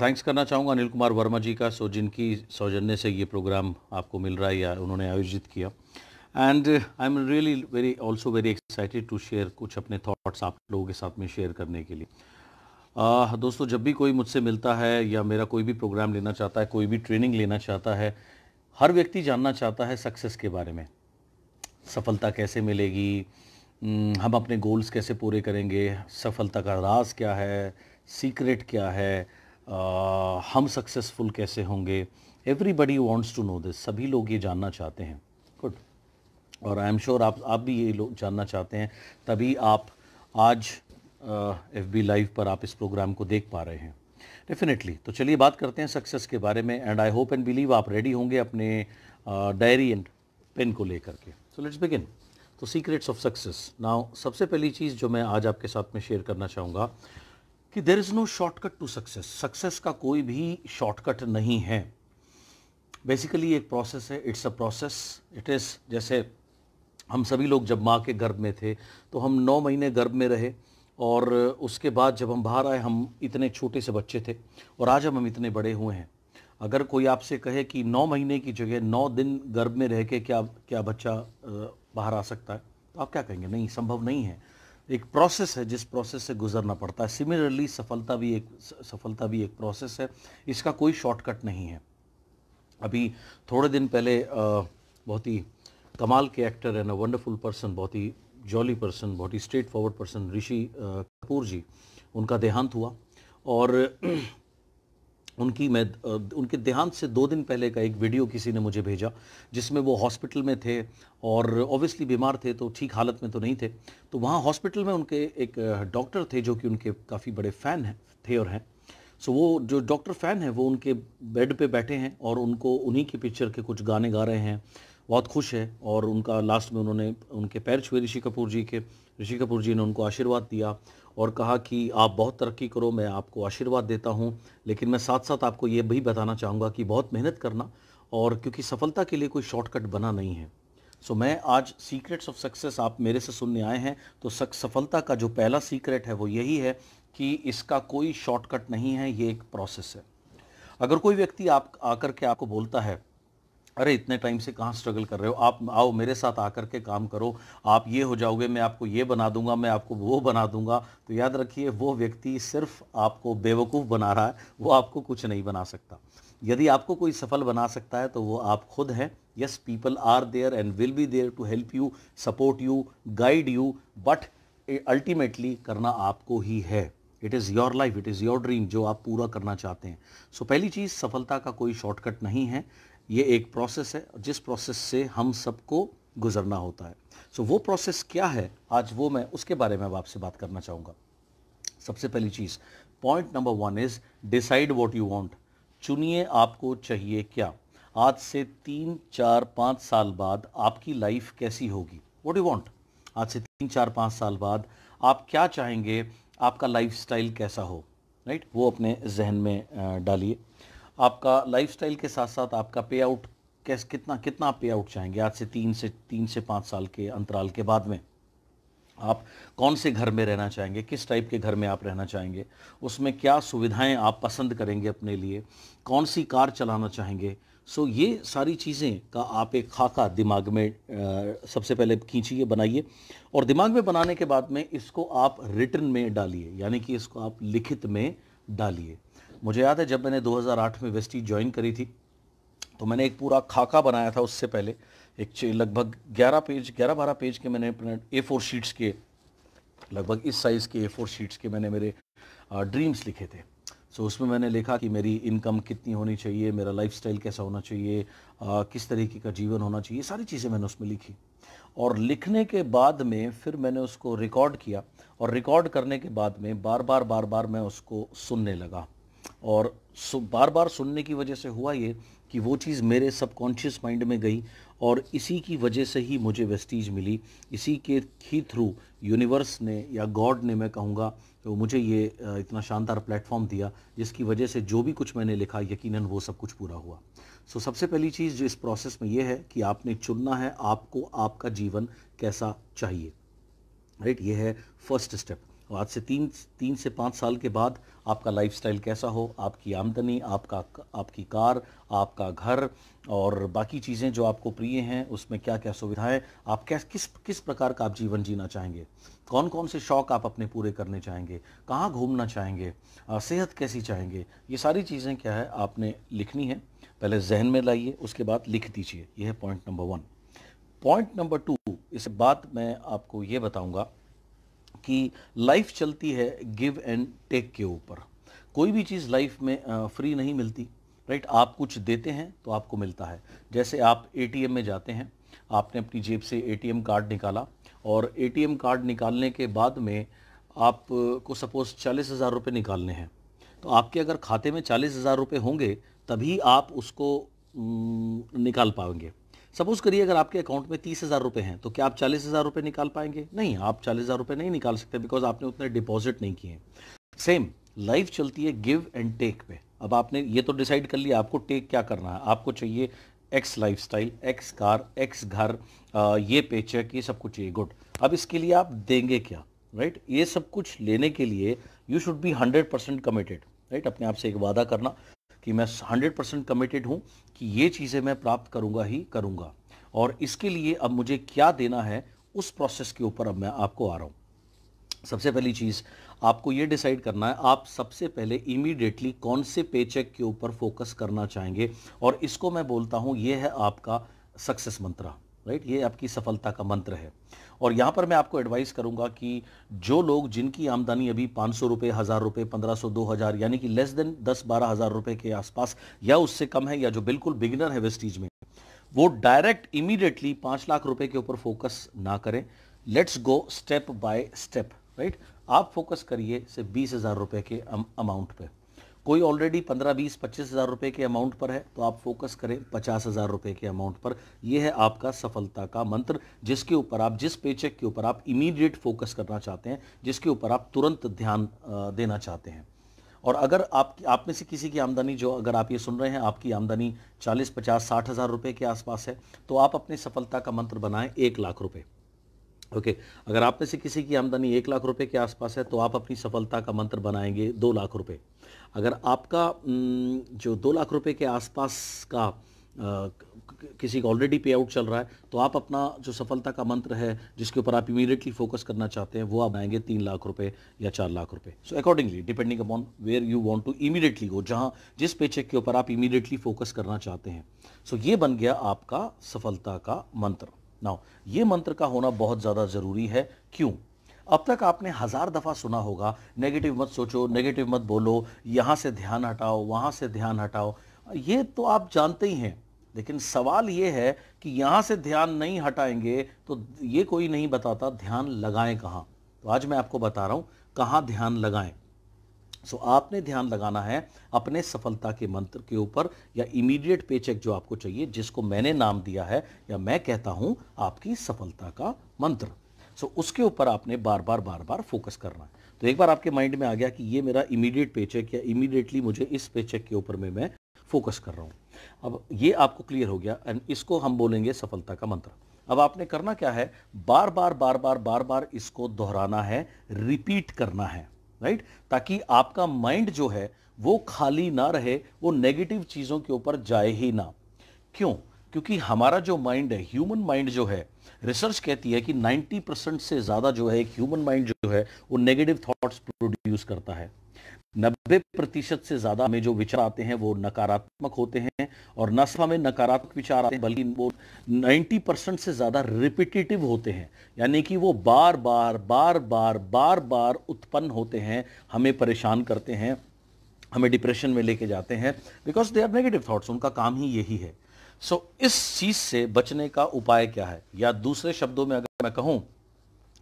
Thanks uh, करना चाहूँगा अनिल कुमार वर्मा जी का सो जिनकी सौजन्य से ये प्रोग्राम आपको मिल रहा है या उन्होंने आयोजित किया and I am really very also very excited to share कुछ अपने थाट्स आप लोगों के साथ में शेयर करने के लिए uh, दोस्तों जब भी कोई मुझसे मिलता है या मेरा कोई भी प्रोग्राम लेना चाहता है कोई भी ट्रेनिंग लेना चाहता है हर व्यक्ति जानना चाहता है सक्सेस के बारे में सफलता कैसे मिलेगी hmm, हम अपने गोल्स कैसे पूरे करेंगे सफलता का राज क्या है सीक्रेट क्या है हम सक्सेसफुल कैसे होंगे everybody wants to know this सभी लोग ये जानना चाहते हैं गुड और आई एम श्योर आप आप भी ये लोग जानना चाहते हैं तभी आप आज एफ बी लाइव पर आप इस प्रोग्राम को देख पा रहे हैं डेफिनेटली तो चलिए बात करते हैं सक्सेस के बारे में and I hope and believe आप रेडी होंगे अपने डायरी एंड पेन को लेकर के सो लेट्स बिगिन तो सीक्रेट्स ऑफ सक्सेस नाउ सबसे पहली चीज़ जो मैं आज आपके साथ में शेयर करना चाहूँगा कि there is no shortcut to success success का कोई भी शॉर्टकट नहीं है बेसिकली एक प्रोसेस है it's a process it is जैसे हम सभी लोग जब माँ के गर्भ में थे तो हम नौ महीने गर्भ में रहे और उसके बाद जब हम बाहर आए हम इतने छोटे से बच्चे थे और आज हम हम इतने बड़े हुए हैं अगर कोई आपसे कहे कि नौ महीने की जगह नौ दिन गर्भ में रह के क्या क्या बच्चा बाहर आ सकता है तो आप क्या कहेंगे नहीं संभव नहीं है एक प्रोसेस है जिस प्रोसेस से गुजरना पड़ता है सिमिलरली सफलता भी एक सफलता भी एक प्रोसेस है इसका कोई शॉर्टकट नहीं है अभी थोड़े दिन पहले बहुत ही कमाल के एक्टर एंड ना वंडरफुल पर्सन बहुत ही जॉली पर्सन बहुत ही straightforward person Rishi Kapoor ji उनका देहांत हुआ और उनकी मैं उनके देहांत से दो दिन पहले का एक वीडियो किसी ने मुझे भेजा जिसमें वो हॉस्पिटल में थे और ऑब्वियसली बीमार थे तो ठीक हालत में तो नहीं थे तो वहाँ हॉस्पिटल में उनके एक डॉक्टर थे जो कि उनके काफ़ी बड़े फ़ैन हैं थे और हैं सो वो जो डॉक्टर फ़ैन है वो उनके बेड पे बैठे हैं और उनको उन्हीं के पिक्चर के कुछ गाने गा रहे हैं बहुत खुश है और उनका लास्ट में उन्होंने उनके पैर छुए ऋषि कपूर जी के ऋषि कपूर जी ने उनको आशीर्वाद दिया और कहा कि आप बहुत तरक्की करो मैं आपको आशीर्वाद देता हूँ लेकिन मैं साथ साथ आपको ये भी बताना चाहूँगा कि बहुत मेहनत करना और क्योंकि सफलता के लिए कोई शॉर्टकट बना नहीं है सो so, मैं आज सीक्रेट्स ऑफ सक्सेस आप मेरे से सुनने आए हैं तो सक सफलता का जो पहला सीक्रेट है वो यही है कि इसका कोई शॉर्टकट नहीं है ये एक प्रोसेस है अगर कोई व्यक्ति आप आकर के आपको बोलता है अरे इतने टाइम से कहाँ स्ट्रगल कर रहे हो आप आओ मेरे साथ आकर के काम करो आप ये हो जाओगे मैं आपको ये बना दूंगा मैं आपको वो बना दूंगा तो याद रखिए वो व्यक्ति सिर्फ आपको बेवकूफ़ बना रहा है वो आपको कुछ नहीं बना सकता यदि आपको कोई सफल बना सकता है तो वो आप खुद हैं yes people are there and will be there to help you support you guide you but ultimately करना आपको ही है it is your life it is your dream जो आप पूरा करना चाहते हैं सो so, पहली चीज़ सफलता का कोई शॉर्टकट नहीं है ये एक प्रोसेस है जिस प्रोसेस से हम सबको गुजरना होता है सो so, वो प्रोसेस क्या है आज वो मैं उसके बारे में अब आपसे बात करना चाहूँगा सबसे पहली चीज़ point number one is decide what you want चुनिए आपको चाहिए क्या आज से तीन चार पाँच साल बाद आपकी लाइफ कैसी होगी वॉट यू वॉन्ट आज से तीन चार पाँच साल बाद आप क्या चाहेंगे आपका लाइफ कैसा हो राइट right? वो अपने जहन में डालिए आपका लाइफस्टाइल के साथ साथ आपका पे आउट कैस कितना कितना पे आउट चाहेंगे आज से तीन से तीन से पाँच साल के अंतराल के बाद में आप कौन से घर में रहना चाहेंगे किस टाइप के घर में आप रहना चाहेंगे उसमें क्या सुविधाएं आप पसंद करेंगे अपने लिए कौन सी कार चलाना चाहेंगे सो ये सारी चीज़ें का आप एक खाका दिमाग में आ, सबसे पहले खींचिए बनाइए और दिमाग में बनाने के बाद में इसको आप रिटर्न में डालिए यानी कि इसको आप लिखित में डालिए मुझे याद है जब मैंने 2008 में वेस्टी ज्वाइन करी थी तो मैंने एक पूरा खाका बनाया था उससे पहले एक लगभग 11 पेज 11-12 पेज के मैंने अपने ए फोर शीट्स के लगभग इस साइज़ के ए फोर शीट्स के मैंने मेरे ड्रीम्स लिखे थे सो so, उसमें मैंने लिखा कि मेरी इनकम कितनी होनी चाहिए मेरा लाइफस्टाइल कैसा होना चाहिए आ, किस तरीके का जीवन होना चाहिए सारी चीज़ें मैंने उसमें लिखी और लिखने के बाद में फिर मैंने उसको रिकॉर्ड किया और रिकॉर्ड करने के बाद में बार बार बार बार मैं उसको सुनने लगा और बार बार सुनने की वजह से हुआ ये कि वो चीज़ मेरे सबकॉन्शियस माइंड में गई और इसी की वजह से ही मुझे वेस्टीज मिली इसी के ही थ्रू यूनिवर्स ने या गॉड ने मैं कहूँगा तो मुझे ये इतना शानदार प्लेटफॉर्म दिया जिसकी वजह से जो भी कुछ मैंने लिखा यकीनन वो सब कुछ पूरा हुआ सो so, सबसे पहली चीज़ जो इस प्रोसेस में ये है कि आपने चुनना है आपको आपका जीवन कैसा चाहिए राइट right? ये है फर्स्ट स्टेप आज से तीन तीन से पाँच साल के बाद आपका लाइफस्टाइल कैसा हो आपकी आमदनी आपका आपकी कार आपका घर और बाकी चीज़ें जो आपको प्रिय हैं उसमें क्या क्या सुविधाएं आप क्या किस किस प्रकार का आप जीवन जीना चाहेंगे कौन कौन से शौक़ आप अपने पूरे करने चाहेंगे कहाँ घूमना चाहेंगे सेहत कैसी चाहेंगे ये सारी चीज़ें क्या है आपने लिखनी है पहले जहन में लाइए उसके बाद लिख दीजिए यह है point number one point number two इस बात मैं आपको ये बताऊँगा कि लाइफ चलती है गिव एंड टेक के ऊपर कोई भी चीज़ लाइफ में फ्री नहीं मिलती राइट आप कुछ देते हैं तो आपको मिलता है जैसे आप एटीएम में जाते हैं आपने अपनी जेब से एटीएम कार्ड निकाला और एटीएम कार्ड निकालने के बाद में आपको सपोज़ चालीस हज़ार रुपये निकालने हैं तो आपके अगर खाते में चालीस हज़ार रुपये होंगे तभी आप उसको निकाल पाएंगे सपोज करिए अगर आपके अकाउंट में तीस हज़ार रुपए हैं तो क्या आप चालीस हज़ार रुपए निकाल पाएंगे नहीं आप चालीस हज़ार रुपये नहीं निकाल सकते बिकॉज आपने उतने डिपॉजिट नहीं किए सेम लाइफ चलती है गिव एंड टेक पे अब आपने ये तो डिसाइड कर लिया आपको टेक क्या करना है आपको चाहिए X lifestyle X car X घर ये पे चेक ये सब कुछ चाहिए गुड अब इसके लिए आप देंगे क्या राइट right? ये सब कुछ लेने के लिए you should be hundred percent committed right अपने आप से एक वादा करना कि मैं हंड्रेड परसेंट कमिटेड हूँ कि ये चीज़ें मैं प्राप्त करूँगा ही करूँगा और इसके लिए अब मुझे क्या देना है उस प्रोसेस के ऊपर अब मैं आपको आ रहा हूँ सबसे पहली चीज़ आपको ये डिसाइड करना है आप सबसे पहले इमीडिएटली कौन से पेचेक के ऊपर फोकस करना चाहेंगे और इसको मैं बोलता हूँ ये है आपका सक्सेस मंत्रा राइट ये आपकी सफलता का मंत्र है और यहाँ पर मैं आपको एडवाइस करूँगा कि जो लोग जिनकी आमदनी अभी पाँच सौ रुपये हज़ार रुपये पंद्रह सौ दो हज़ार यानी कि लेस देन दस बारह हज़ार रुपये के आसपास या उससे कम है या जो बिल्कुल बिगिनर है वेस्टीज में वो डायरेक्ट इमीडिएटली पाँच लाख रुपये के ऊपर फोकस ना करें let's go step by step right आप फोकस करिए सिर्फ बीस हज़ार रुपये के अमाउंट पे कोई ऑलरेडी पंद्रह बीस पच्चीस हज़ार रुपये के अमाउंट पर है तो आप फोकस करें पचास हज़ार रुपये के अमाउंट पर यह है आपका सफलता का मंत्र जिसके ऊपर आप जिस पेचेक के ऊपर आप इमीडिएट फोकस करना चाहते हैं जिसके ऊपर आप तुरंत ध्यान देना चाहते हैं और अगर आप आप में से किसी की आमदनी जो अगर आप ये सुन रहे हैं आपकी आमदनी चालीस पचास साठ हज़ार रुपये के आसपास है तो आप अपनी सफलता का मंत्र बनाएं एक लाख रुपये ओके अगर आप में से किसी की आमदनी एक लाख रुपये के आसपास है तो आप अपनी सफलता का मंत्र बनाएंगे दो लाख रुपये अगर आपका जो दो लाख रुपए के आसपास का किसी का ऑलरेडी पे आउट चल रहा है तो आप अपना जो सफलता का मंत्र है जिसके ऊपर आप इमीडिएटली फोकस करना चाहते हैं वो आप आएंगे तीन लाख रुपए या चार लाख रुपए so accordingly depending upon where you want to immediately go जहां जिस पे चेक के ऊपर आप इमीडिएटली फोकस करना चाहते हैं सो so, ये बन गया आपका सफलता का मंत्र नाउ ये मंत्र का होना बहुत ज़्यादा ज़रूरी है क्यों अब तक आपने हज़ार दफ़ा सुना होगा नेगेटिव मत सोचो नेगेटिव मत बोलो यहाँ से ध्यान हटाओ वहाँ से ध्यान हटाओ ये तो आप जानते ही हैं लेकिन सवाल ये है कि यहाँ से ध्यान नहीं हटाएंगे तो ये कोई नहीं बताता ध्यान लगाएं कहाँ तो आज मैं आपको बता रहा हूँ कहाँ ध्यान लगाएं सो आपने ध्यान लगाना है अपने सफलता के मंत्र के ऊपर या इमीडिएट पेचेक जो आपको चाहिए जिसको मैंने नाम दिया है या मैं कहता हूँ आपकी सफलता का मंत्र सो उसके ऊपर आपने बार बार बार बार फोकस करना है तो एक बार आपके माइंड में आ गया कि ये मेरा इमीडिएट चेक या इमीडिएटली मुझे इस चेक के ऊपर में मैं फोकस कर रहा हूँ अब ये आपको क्लियर हो गया एंड इसको हम बोलेंगे सफलता का मंत्र अब आपने करना क्या है बार बार बार बार बार बार इसको दोहराना है रिपीट करना है राइट ताकि आपका माइंड जो है वो खाली ना रहे वो नेगेटिव चीज़ों के ऊपर जाए ही ना क्यों क्योंकि हमारा जो माइंड है ह्यूमन माइंड जो है रिसर्च कहती है कि 90 परसेंट से ज़्यादा जो है एक ह्यूमन माइंड जो है वो नेगेटिव थॉट्स प्रोड्यूस करता है नब्बे प्रतिशत से ज़्यादा में जो विचार आते हैं वो नकारात्मक होते हैं और न सिर्फ हमें नकारात्मक विचार आते हैं बल्कि वो 90 परसेंट से ज़्यादा रिपीटेटिव होते हैं यानी कि वो बार बार बार बार बार बार उत्पन्न होते हैं हमें परेशान करते हैं हमें डिप्रेशन में लेके जाते हैं because they are negative thoughts उनका काम ही यही है सो so, इस चीज से बचने का उपाय क्या है या दूसरे शब्दों में अगर मैं कहूं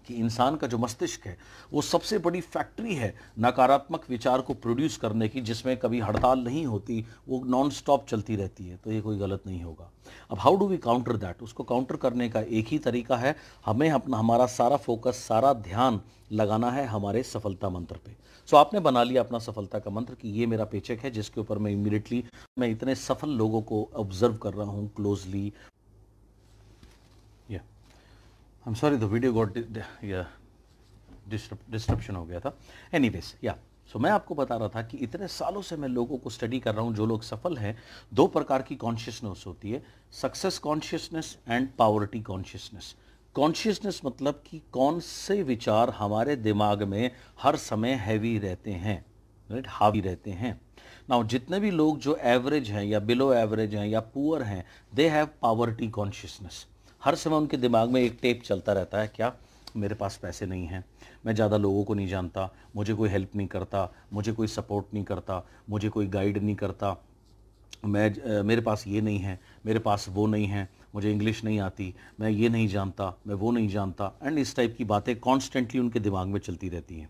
कि इंसान का जो मस्तिष्क है वो सबसे बड़ी फैक्ट्री है नकारात्मक विचार को प्रोड्यूस करने की जिसमें कभी हड़ताल नहीं होती वो नॉन स्टॉप चलती रहती है तो ये कोई गलत नहीं होगा अब how do we counter that उसको काउंटर करने का एक ही तरीका है हमें अपना हमारा सारा फोकस सारा ध्यान लगाना है हमारे सफलता मंत्र पर सो आपने बना लिया अपना सफलता का मंत्र कि ये मेरा पेचक है जिसके ऊपर मैं इमीडिएटली मैं इतने सफल लोगों को ऑब्जर्व कर रहा हूँ closely I am sorry the video got disruption हो गया था एनी वेज या सो मैं आपको बता रहा था कि इतने सालों से मैं लोगों को स्टडी कर रहा हूँ जो लोग सफल हैं दो प्रकार की कॉन्शियसनेस होती है success consciousness and poverty consciousness consciousness मतलब कि कौन से विचार हमारे दिमाग में हर समय हैवी रहते हैं राइट हावी रहते हैं ना जितने भी लोग जो एवरेज हैं या बिलो एवरेज हैं या पुअर हैं दे हैव पावर्टी कॉन्शियसनेस हर समय उनके दिमाग में एक टेप चलता रहता है क्या मेरे पास पैसे नहीं हैं मैं ज़्यादा लोगों को नहीं जानता मुझे कोई हेल्प नहीं करता मुझे कोई सपोर्ट नहीं करता मुझे कोई गाइड नहीं करता मैं मेरे पास ये नहीं है मेरे पास वो नहीं है मुझे इंग्लिश नहीं आती मैं ये नहीं जानता मैं वो नहीं जानता एंड इस टाइप की बातें कॉन्स्टेंटली उनके दिमाग में चलती रहती हैं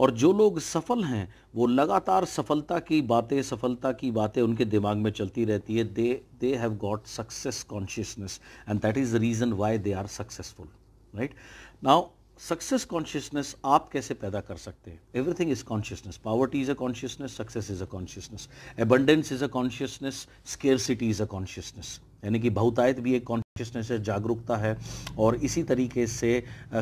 और जो लोग सफल हैं वो लगातार सफलता की बातें सफलता की बातें उनके दिमाग में चलती रहती है they they have got success consciousness and that is the reason why they are successful right now success consciousness आप कैसे पैदा कर सकते हैं everything is consciousness poverty is a consciousness success is a consciousness abundance is a consciousness scarcity is a consciousness यानी कि बहुतायत भी एक कॉन्शियसनेस है जागरूकता है और इसी तरीके से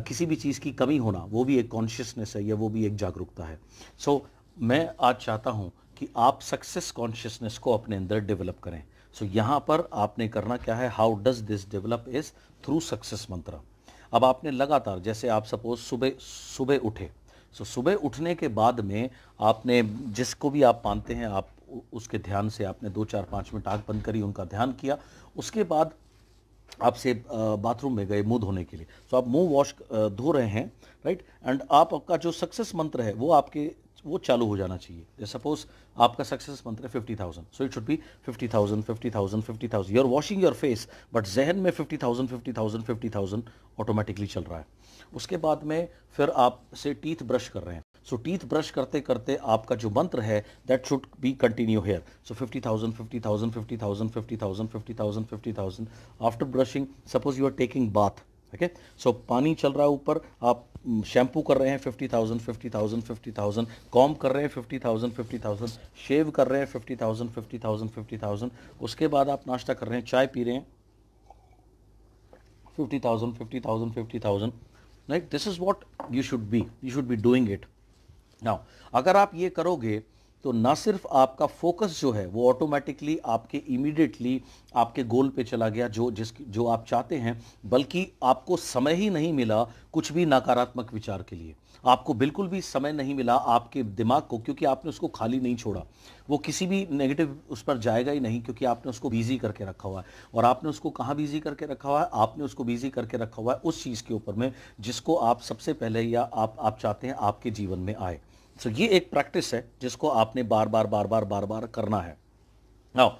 किसी भी चीज़ की कमी होना वो भी एक कॉन्शियसनेस है या वो भी एक जागरूकता है सो so, मैं आज चाहता हूँ कि आप सक्सेस कॉन्शियसनेस को अपने अंदर डेवलप करें सो so, यहाँ पर आपने करना क्या है how does this develop is through success mantra अब आपने लगातार जैसे आप सपोज सुबह सुबह उठे सो तो सुबह उठने के बाद में आपने जिसको भी आप मानते हैं आप उसके ध्यान से आपने दो चार पाँच मिनट आग बंद करी उनका ध्यान किया उसके बाद आपसे बाथरूम में गए मुंह धोने के लिए सो तो so, आप मुंह वॉश धो रहे हैं राइट एंड आपका जो सक्सेस मंत्र है वो आपके वो चालू हो जाना चाहिए सपोज आपका सक्सेस मंत्र है fifty thousand so it should be fifty thousand fifty thousand fifty thousand you are washing your face but जहन में fifty thousand fifty thousand fifty thousand automatically चल रहा है उसके बाद में फिर आप से टीथ ब्रश कर रहे हैं सो टीथ ब्रश करते करते आपका जो मंत्र है that should be continue here so fifty thousand fifty thousand fifty thousand fifty thousand fifty thousand fifty thousand after brushing suppose you are taking bath okay so पानी चल रहा है ऊपर आप शैम्पू कर रहे हैं fifty thousand fifty thousand fifty thousand comb कर रहे हैं fifty thousand fifty thousand shave कर रहे हैं fifty thousand fifty thousand fifty thousand उसके बाद आप नाश्ता कर रहे हैं चाय पी रहे हैं fifty thousand fifty thousand fifty thousand right this is what you should be you should be doing it now अगर आप ये करोगे तो ना सिर्फ आपका फोकस जो है वो ऑटोमेटिकली आपके इमीडिएटली आपके गोल पे चला गया जो जिस जो आप चाहते हैं बल्कि आपको समय ही नहीं मिला कुछ भी नकारात्मक विचार के लिए आपको बिल्कुल भी समय नहीं मिला आपके दिमाग को क्योंकि आपने उसको खाली नहीं छोड़ा वो किसी भी नेगेटिव उस पर जाएगा ही नहीं क्योंकि आपने उसको बिजी करके रखा हुआ है और आपने उसको कहाँ बिजी करके रखा हुआ है आपने उसको बिजी करके रखा हुआ है उस चीज़ के ऊपर में जिसको आप सबसे पहले या आप आप चाहते हैं आपके जीवन में आए सो ये एक प्रैक्टिस है जिसको आपने बार बार बार बार बार बार करना है now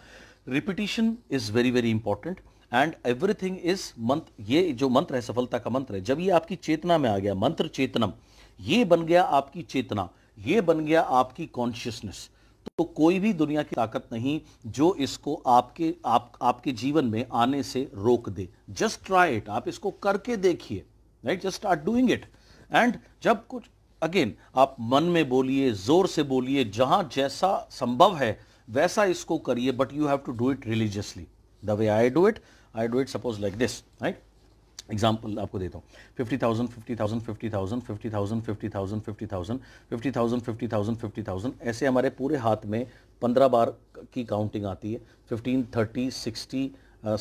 repetition is very very important and everything is mantra ये जो मंत्र है सफलता का मंत्र है जब ये आपकी चेतना में आ गया मंत्र चेतनम ये बन गया आपकी चेतना ये बन गया आपकी कॉन्शियसनेस तो कोई भी दुनिया की ताकत नहीं जो इसको आपके आप आपके जीवन में आने से रोक दे जस्ट ट्राई इट आप इसको करके देखिए right just start doing it and जब कुछ अगेन आप मन में बोलिए जोर से बोलिए जहां जैसा संभव है वैसा इसको करिए but you have to do it religiously the way I do it I do it suppose like this right example आपको देता हूँ fifty thousand fifty thousand fifty thousand fifty thousand fifty thousand fifty thousand fifty thousand fifty thousand fifty thousand ऐसे हमारे पूरे हाथ में पंद्रह बार की काउंटिंग आती है fifteen thirty sixty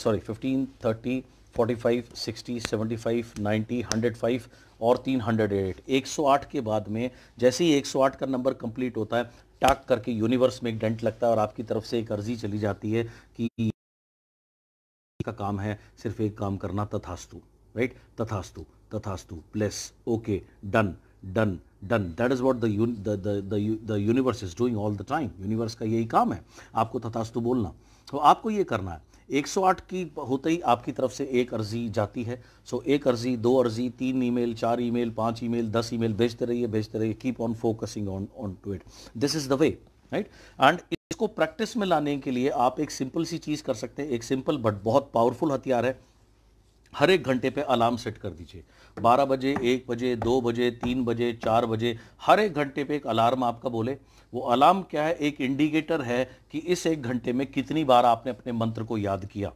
sorry fifteen thirty 45, 60, 75, 90, 105 और सौ आठ के बाद में जैसे ही 108 का नंबर कंप्लीट होता है टाक करके यूनिवर्स में एक डेंट लगता है और आपकी तरफ से एक अर्जी चली जाती है कि का काम है सिर्फ एक काम करना तथास्तु राइट तथास्तु तथास्तु plus okay done done done that is what the universe is doing all the time universe का यही काम है आपको तथास्तु बोलना तो आपको ये करना है 108 की होते ही आपकी तरफ से एक अर्जी जाती है सो एक अर्जी दो अर्जी तीन ईमेल चार ईमेल पांच ईमेल दस ईमेल भेजते रहिए भेजते रहिए keep on focusing on on to it this is the way right and इसको प्रैक्टिस में लाने के लिए आप एक सिंपल सी चीज़ कर सकते हैं एक सिंपल बट बहुत पावरफुल हथियार है हर एक घंटे पे अलार्म सेट कर दीजिए बारह बजे एक बजे दो बजे तीन बजे चार बजे हर एक घंटे पे एक अलार्म आपका बोले वो अलार्म क्या है एक इंडिकेटर है कि इस एक घंटे में कितनी बार आपने अपने मंत्र को याद किया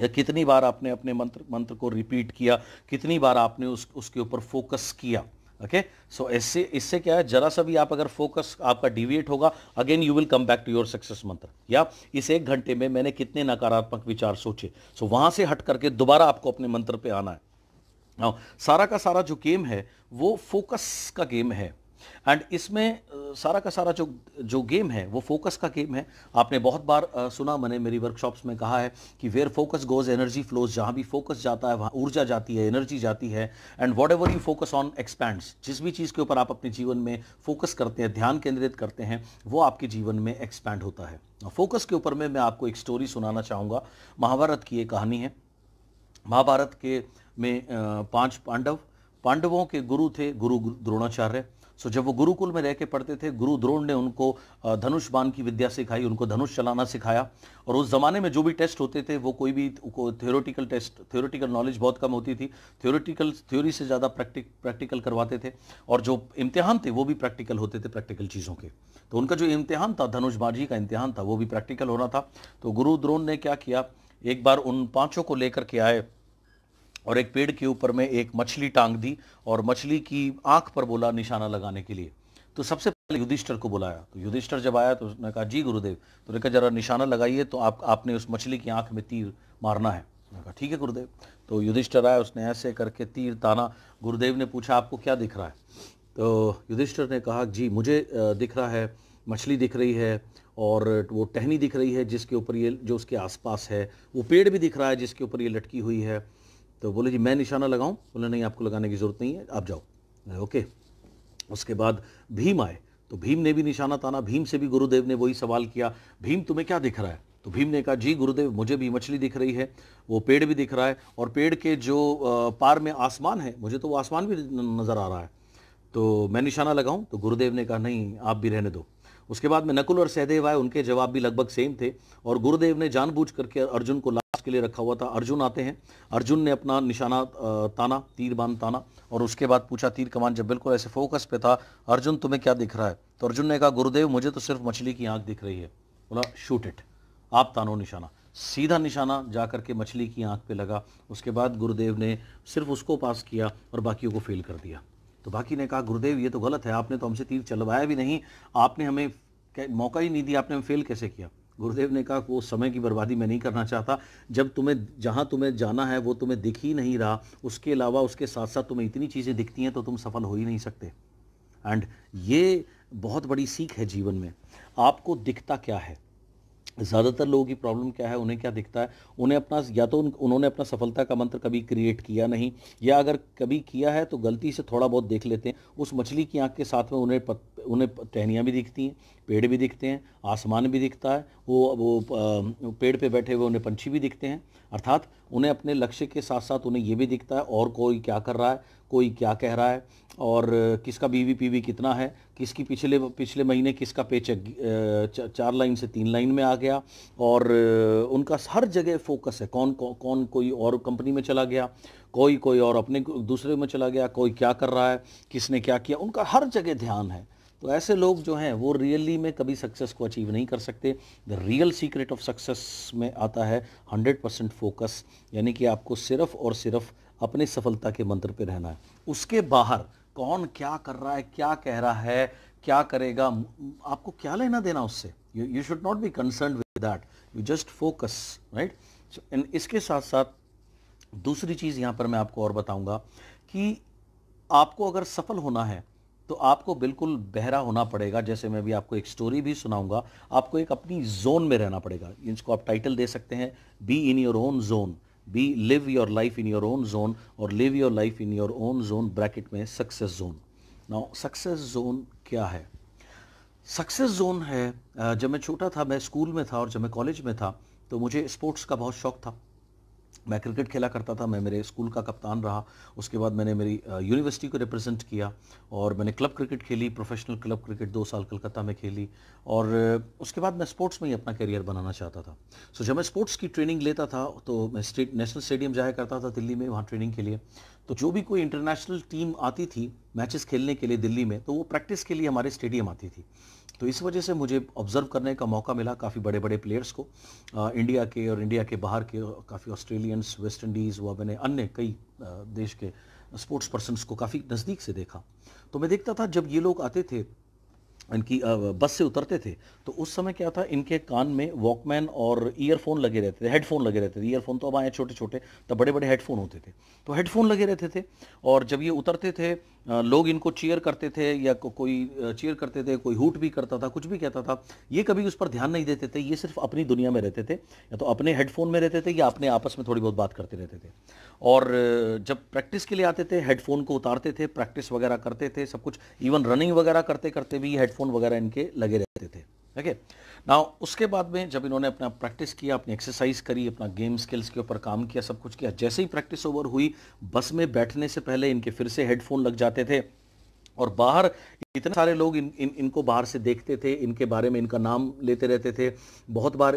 या कितनी बार आपने अपने मंत्र मंत्र को रिपीट किया कितनी बार आपने उस उसके ऊपर फोकस किया ओके सो इससे इससे क्या है जरा सा भी आप अगर फोकस आपका डिविएट होगा again you will come back to your success mantra या इस एक घंटे में मैंने कितने नकारात्मक विचार सोचे सो so, वहां से हट करके दोबारा आपको अपने मंत्र पे आना है Now, हाँ, सारा का सारा जो गेम है वो फोकस का गेम है एंड इसमें सारा का सारा जो जो गेम है वो फोकस का गेम है आपने बहुत बार सुना मैंने मेरी वर्कशॉप्स में कहा है कि where focus goes energy flows जहाँ भी फोकस जाता है वहाँ ऊर्जा जाती है एनर्जी जाती है and whatever you focus on expand जिस भी चीज़ के ऊपर आप अपने जीवन में फोकस करते हैं ध्यान केंद्रित करते हैं वो आपके जीवन में एक्सपैंड होता है फोकस के ऊपर में मैं आपको एक स्टोरी सुनाना चाहूँगा महाभारत की एक कहानी है महाभारत के में पांच पांडव पांडवों के गुरु थे गुरु द्रोणाचार्य सो जब वो गुरुकुल में रह के पढ़ते थे गुरु द्रोण ने उनको धनुष बाण की विद्या सिखाई उनको धनुष चलाना सिखाया और उस ज़माने में जो भी टेस्ट होते थे वो कोई भी थ्योरेटिकल टेस्ट थ्योरेटिकल नॉलेज बहुत कम होती थी थ्योरेटिकल थ्योरी से ज़्यादा प्रैक्टिक प्रैक्टिकल करवाते थे और जो इम्तिहान थे वो भी प्रैक्टिकल होते थे प्रैक्टिकल चीज़ों के तो उनका जो इम्तिहान था धनुष धनुषबाजी का इम्तिहान था वो भी प्रैक्टिकल होना था तो गुरु द्रोण ने क्या किया एक बार उन पाँचों को लेकर के आए और एक पेड़ के ऊपर में एक मछली टांग दी और मछली की आंख पर बोला निशाना लगाने के लिए तो सबसे पहले युधिष्ठर को बुलाया तो युधिष्ठर जब आया तो उसने कहा जी गुरुदेव तो उन्होंने कहा जरा निशाना लगाइए तो आप आपने उस मछली की आंख में तीर मारना है कहा ठीक है गुरुदेव तो युधिष्ठर आया उसने ऐसे करके तीर ताना गुरुदेव ने पूछा आपको क्या दिख रहा है तो युधिष्ठर ने कहा जी मुझे दिख रहा है मछली दिख रही है और वो टहनी दिख रही है जिसके ऊपर ये जो उसके आसपास है वो पेड़ भी दिख रहा है जिसके ऊपर ये लटकी हुई है तो बोले जी मैं निशाना लगाऊं बोले नहीं आपको लगाने की ज़रूरत नहीं है आप जाओ ओके उसके बाद भीम आए तो भीम ने भी निशाना ताना भीम से भी गुरुदेव ने वही सवाल किया भीम तुम्हें क्या दिख रहा है तो भीम ने कहा जी गुरुदेव मुझे भी मछली दिख रही है वो पेड़ भी दिख रहा है और पेड़ के जो पार में आसमान है मुझे तो वो आसमान भी नज़र आ रहा है तो मैं निशाना लगाऊं तो गुरुदेव ने कहा नहीं आप भी रहने दो उसके बाद में नकुल और सहदेव आए उनके जवाब भी लगभग सेम थे और गुरुदेव ने जानबूझ करके अर्जुन को ब्लास्ट के लिए रखा हुआ था अर्जुन आते हैं अर्जुन ने अपना निशाना ताना तीर बांध ताना और उसके बाद पूछा तीर कमान जब बिल्कुल ऐसे फोकस पे था अर्जुन तुम्हें क्या दिख रहा है तो अर्जुन ने कहा गुरुदेव मुझे तो सिर्फ मछली की आंख दिख रही है बोला शूट इट आप तानो निशाना सीधा निशाना जा करके मछली की आंख पे लगा उसके बाद गुरुदेव ने सिर्फ उसको पास किया और बाकियों को फेल कर दिया तो बाकी ने कहा गुरुदेव ये तो गलत है आपने तो हमसे तीर चलवाया भी नहीं आपने हमें मौका ही नहीं दिया आपने हमें फेल कैसे किया गुरुदेव ने कहा कि वो समय की बर्बादी मैं नहीं करना चाहता जब तुम्हें जहाँ तुम्हें जाना है वो तुम्हें दिख ही नहीं रहा उसके अलावा उसके साथ साथ तुम्हें इतनी चीज़ें दिखती हैं तो तुम सफल हो ही नहीं सकते एंड ये बहुत बड़ी सीख है जीवन में आपको दिखता क्या है ज़्यादातर लोगों की प्रॉब्लम क्या है उन्हें क्या दिखता है उन्हें अपना या तो उन, उन्होंने अपना सफलता का मंत्र कभी क्रिएट किया नहीं या अगर कभी किया है तो गलती से थोड़ा बहुत देख लेते हैं उस मछली की आंख के साथ में उन्हें पत, उन्हें टहनियाँ भी दिखती हैं पेड़ भी दिखते हैं आसमान भी दिखता है वो वो पेड़ पे बैठे हुए उन्हें पंछी भी दिखते हैं अर्थात उन्हें अपने लक्ष्य के साथ साथ उन्हें ये भी दिखता है और कोई क्या कर रहा है कोई क्या कह रहा है और किसका बीवी पीवी कितना है किसकी पिछले पिछले महीने किसका पे चेक चार लाइन से तीन लाइन में आ गया और उनका हर जगह फोकस है कौन कौन कौन कोई और कंपनी में चला गया कोई कोई और अपने दूसरे में चला गया कोई क्या कर रहा है किसने क्या किया उनका हर जगह ध्यान है तो ऐसे लोग जो हैं वो रियली में कभी सक्सेस को अचीव नहीं कर सकते the real secret of success में आता है हंड्रेड परसेंट फोकस यानी कि आपको सिर्फ और सिर्फ अपने सफलता के मंत्र पे रहना है उसके बाहर कौन क्या कर रहा है क्या कह रहा है क्या करेगा आपको क्या लेना देना उससे you should not be concern with that you just focus right and इसके साथ साथ दूसरी चीज़ यहाँ पर मैं आपको और बताऊँगा कि आपको अगर सफल होना है तो आपको बिल्कुल बहरा होना पड़ेगा जैसे मैं भी आपको एक स्टोरी भी सुनाऊंगा आपको एक अपनी जोन में रहना पड़ेगा इसको आप टाइटल दे सकते हैं be in your own zone be live your life in your own zone और live your life in your own zone bracket में सक्सेस जोन ना सक्सेस जोन क्या है सक्सेस जोन है जब मैं छोटा था मैं स्कूल में था और जब मैं कॉलेज में था तो मुझे स्पोर्ट्स का बहुत शौक था मैं क्रिकेट खेला करता था मैं मेरे स्कूल का कप्तान रहा उसके बाद मैंने मेरी यूनिवर्सिटी को रिप्रेजेंट किया और मैंने क्लब क्रिकेट खेली प्रोफेशनल क्लब क्रिकेट दो साल कलकत्ता में खेली और उसके बाद मैं स्पोर्ट्स में ही अपना करियर बनाना चाहता था सो जब मैं स्पोर्ट्स की ट्रेनिंग लेता था तो मैं स्टेट नेशनल स्टेडियम जाया करता था दिल्ली में वहाँ ट्रेनिंग के लिए तो जो भी कोई इंटरनेशनल टीम आती थी मैचेस खेलने के लिए दिल्ली में तो वो प्रैक्टिस के लिए हमारे स्टेडियम आती थी तो इस वजह से मुझे ऑब्जर्व करने का मौका मिला काफ़ी बड़े बड़े प्लेयर्स को आ, इंडिया के और इंडिया के बाहर के काफ़ी ऑस्ट्रेलियंस वेस्ट इंडीज़ व मैंने अन्य कई देश के स्पोर्ट्स पर्सनस को काफ़ी नज़दीक से देखा तो मैं देखता था जब ये लोग आते थे इनकी बस से उतरते थे तो उस समय क्या था इनके कान में वॉकमैन और ईयरफोन लगे रहते थे हेडफोन लगे रहते थे ईयरफोन तो अब आए छोटे छोटे तब बड़े बड़े हेडफोन होते थे तो हेडफोन लगे रहते थे और जब ये उतरते थे लोग इनको चीयर करते थे या को, कोई चीयर करते थे कोई हूट भी करता था कुछ भी कहता था ये कभी उस पर ध्यान नहीं देते थे ये सिर्फ अपनी दुनिया में रहते थे या तो अपने हेडफोन में रहते थे या अपने आपस में थोड़ी बहुत बात करते रहते थे और जब प्रैक्टिस के लिए आते थे हेडफोन को उतारते थे प्रैक्टिस वगैरह करते थे सब कुछ इवन रनिंग वगैरह करते करते भी हेडफोन वगैरह इनके लगे रहते थे ठीक है ना उसके बाद में जब इन्होंने अपना प्रैक्टिस किया अपनी एक्सरसाइज करी अपना गेम स्किल्स के ऊपर काम किया सब कुछ किया जैसे ही प्रैक्टिस ओवर हुई बस में बैठने से पहले इनके फिर से हेडफोन लग जाते थे और बाहर इतने सारे लोग इन, इन इनको बाहर से देखते थे इनके बारे में इनका नाम लेते रहते थे बहुत बार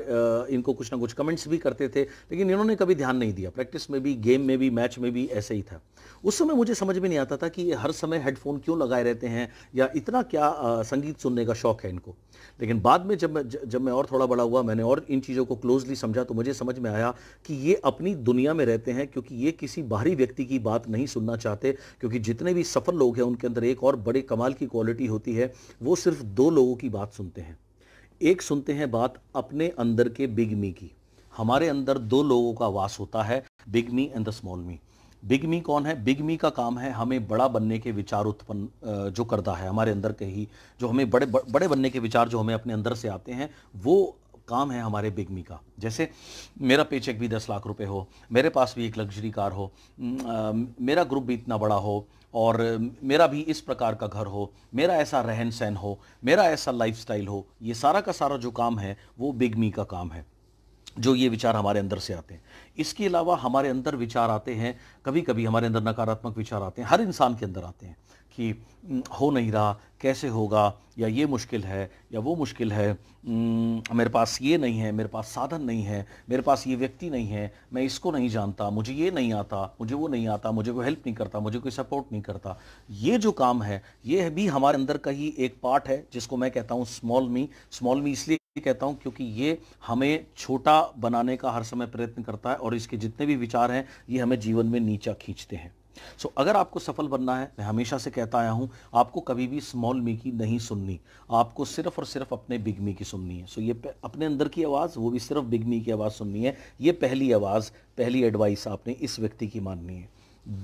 इनको कुछ ना कुछ कमेंट्स भी करते थे लेकिन इन्होंने कभी ध्यान नहीं दिया प्रैक्टिस में भी गेम में भी मैच में भी ऐसे ही था उस समय मुझे समझ में नहीं आता था कि हर समय हेडफोन क्यों लगाए रहते हैं या इतना क्या संगीत सुनने का शौक है इनको लेकिन बाद में जब मैं जब मैं और थोड़ा बड़ा हुआ मैंने और इन चीज़ों को क्लोजली समझा तो मुझे समझ में आया कि ये अपनी दुनिया में रहते हैं क्योंकि ये किसी बाहरी व्यक्ति की बात नहीं सुनना चाहते क्योंकि जितने भी सफल लोग हैं उनके अंदर एक और बड़े कमाल की क्वालिटी होती है वो सिर्फ दो लोगों की बात सुनते हैं एक सुनते हैं बात अपने अंदर के बिग मी की हमारे अंदर दो लोगों का वास होता है big me and the small me big me कौन है बिग मी का काम है हमें बड़ा बनने के विचार उत्पन्न जो करता है हमारे अंदर के ही जो हमें बड़े बड़े बनने के विचार जो हमें अपने अंदर से आते हैं वो काम है हमारे बिग मी का जैसे मेरा पे भी दस लाख रुपए हो मेरे पास भी एक लग्जरी कार हो मेरा ग्रुप भी इतना बड़ा हो और मेरा भी इस प्रकार का घर हो मेरा ऐसा रहन सहन हो मेरा ऐसा लाइफ हो ये सारा का सारा जो काम है वो बिग मी का काम है जो ये विचार हमारे अंदर से आते हैं इसके अलावा हमारे अंदर विचार आते हैं कभी कभी हमारे अंदर नकारात्मक विचार आते हैं हर इंसान के अंदर आते हैं कि हो नहीं रहा कैसे होगा या ये मुश्किल है या वो मुश्किल है मेरे पास ये नहीं है मेरे पास साधन नहीं है मेरे पास ये व्यक्ति नहीं है मैं इसको नहीं जानता मुझे ये नहीं आता मुझे वो नहीं आता मुझे कोई हेल्प नहीं करता मुझे कोई सपोर्ट नहीं करता ये जो काम है ये भी हमारे अंदर का ही एक पार्ट है जिसको मैं कहता हूँ स्मॉल मी स्मॉल मी इसलिए कहता हूं क्योंकि ये हमें छोटा बनाने का हर समय प्रयत्न करता है और इसके जितने भी विचार हैं ये हमें जीवन में नीचा खींचते हैं सो so, अगर आपको सफल बनना है मैं हमेशा से कहता आया हूँ आपको कभी भी स्मॉल मी की नहीं सुननी आपको सिर्फ और सिर्फ अपने बिग मी की सुननी है सो so, ये अपने अंदर की आवाज़ वो भी सिर्फ बिग मी की आवाज़ सुननी है ये पहली आवाज़ पहली एडवाइस आपने इस व्यक्ति की माननी है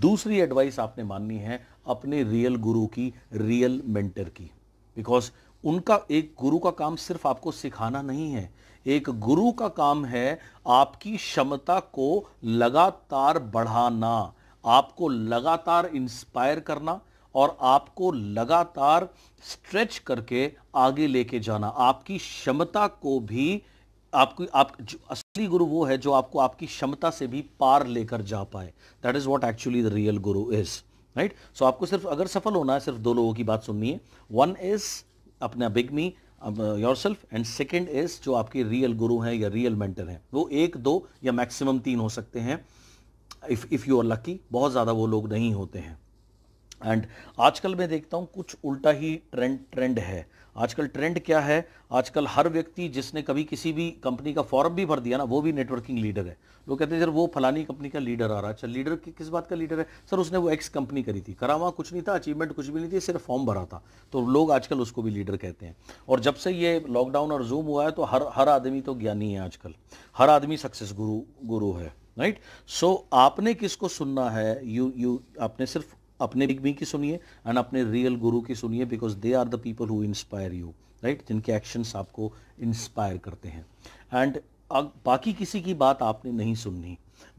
दूसरी एडवाइस आपने माननी है अपने रियल गुरु की रियल मेंटर की बिकॉज उनका एक गुरु का काम सिर्फ आपको सिखाना नहीं है एक गुरु का काम है आपकी क्षमता को लगातार बढ़ाना आपको लगातार इंस्पायर करना और आपको लगातार स्ट्रेच करके आगे लेके जाना आपकी क्षमता को भी आपकी आप असली गुरु वो है जो आपको आपकी क्षमता से भी पार लेकर जा पाए that is what actually the real guru is right so आपको सिर्फ अगर सफल होना है सिर्फ दो लोगों की बात सुननी है वन इज़ अपना big me yourself and second is जो आपके रियल गुरु हैं या रियल मेंटर हैं वो एक दो या मैक्सिमम तीन हो सकते हैं if if you are lucky बहुत ज़्यादा वो लोग नहीं होते हैं एंड आजकल मैं देखता हूँ कुछ उल्टा ही ट्रेंड ट्रेंड है आजकल ट्रेंड क्या है आजकल हर व्यक्ति जिसने कभी किसी भी कंपनी का फॉर्म भी भर दिया ना वो भी नेटवर्किंग लीडर है लोग कहते हैं सर वो फलानी कंपनी का लीडर आ रहा है अच्छा लीडर कि, किस बात का लीडर है सर उसने वो एक्स कंपनी करी थी करा वहाँ कुछ नहीं था अचीवमेंट कुछ भी नहीं थी सिर्फ फॉर्म भरा था तो लोग आजकल उसको भी लीडर कहते हैं और जब से ये लॉकडाउन और जूम हुआ है तो हर हर आदमी तो ज्ञानी है आजकल हर आदमी सक्सेस गुरु गुरु है राइट सो आपने किसको सुनना है यू यू आपने सिर्फ अपने बिग बी की सुनिए एंड अपने रियल गुरु की सुनिए because they are the people who inspire you right जिनके एक्शंस आपको इंस्पायर करते हैं एंड बाकी किसी की बात आपने नहीं सुननी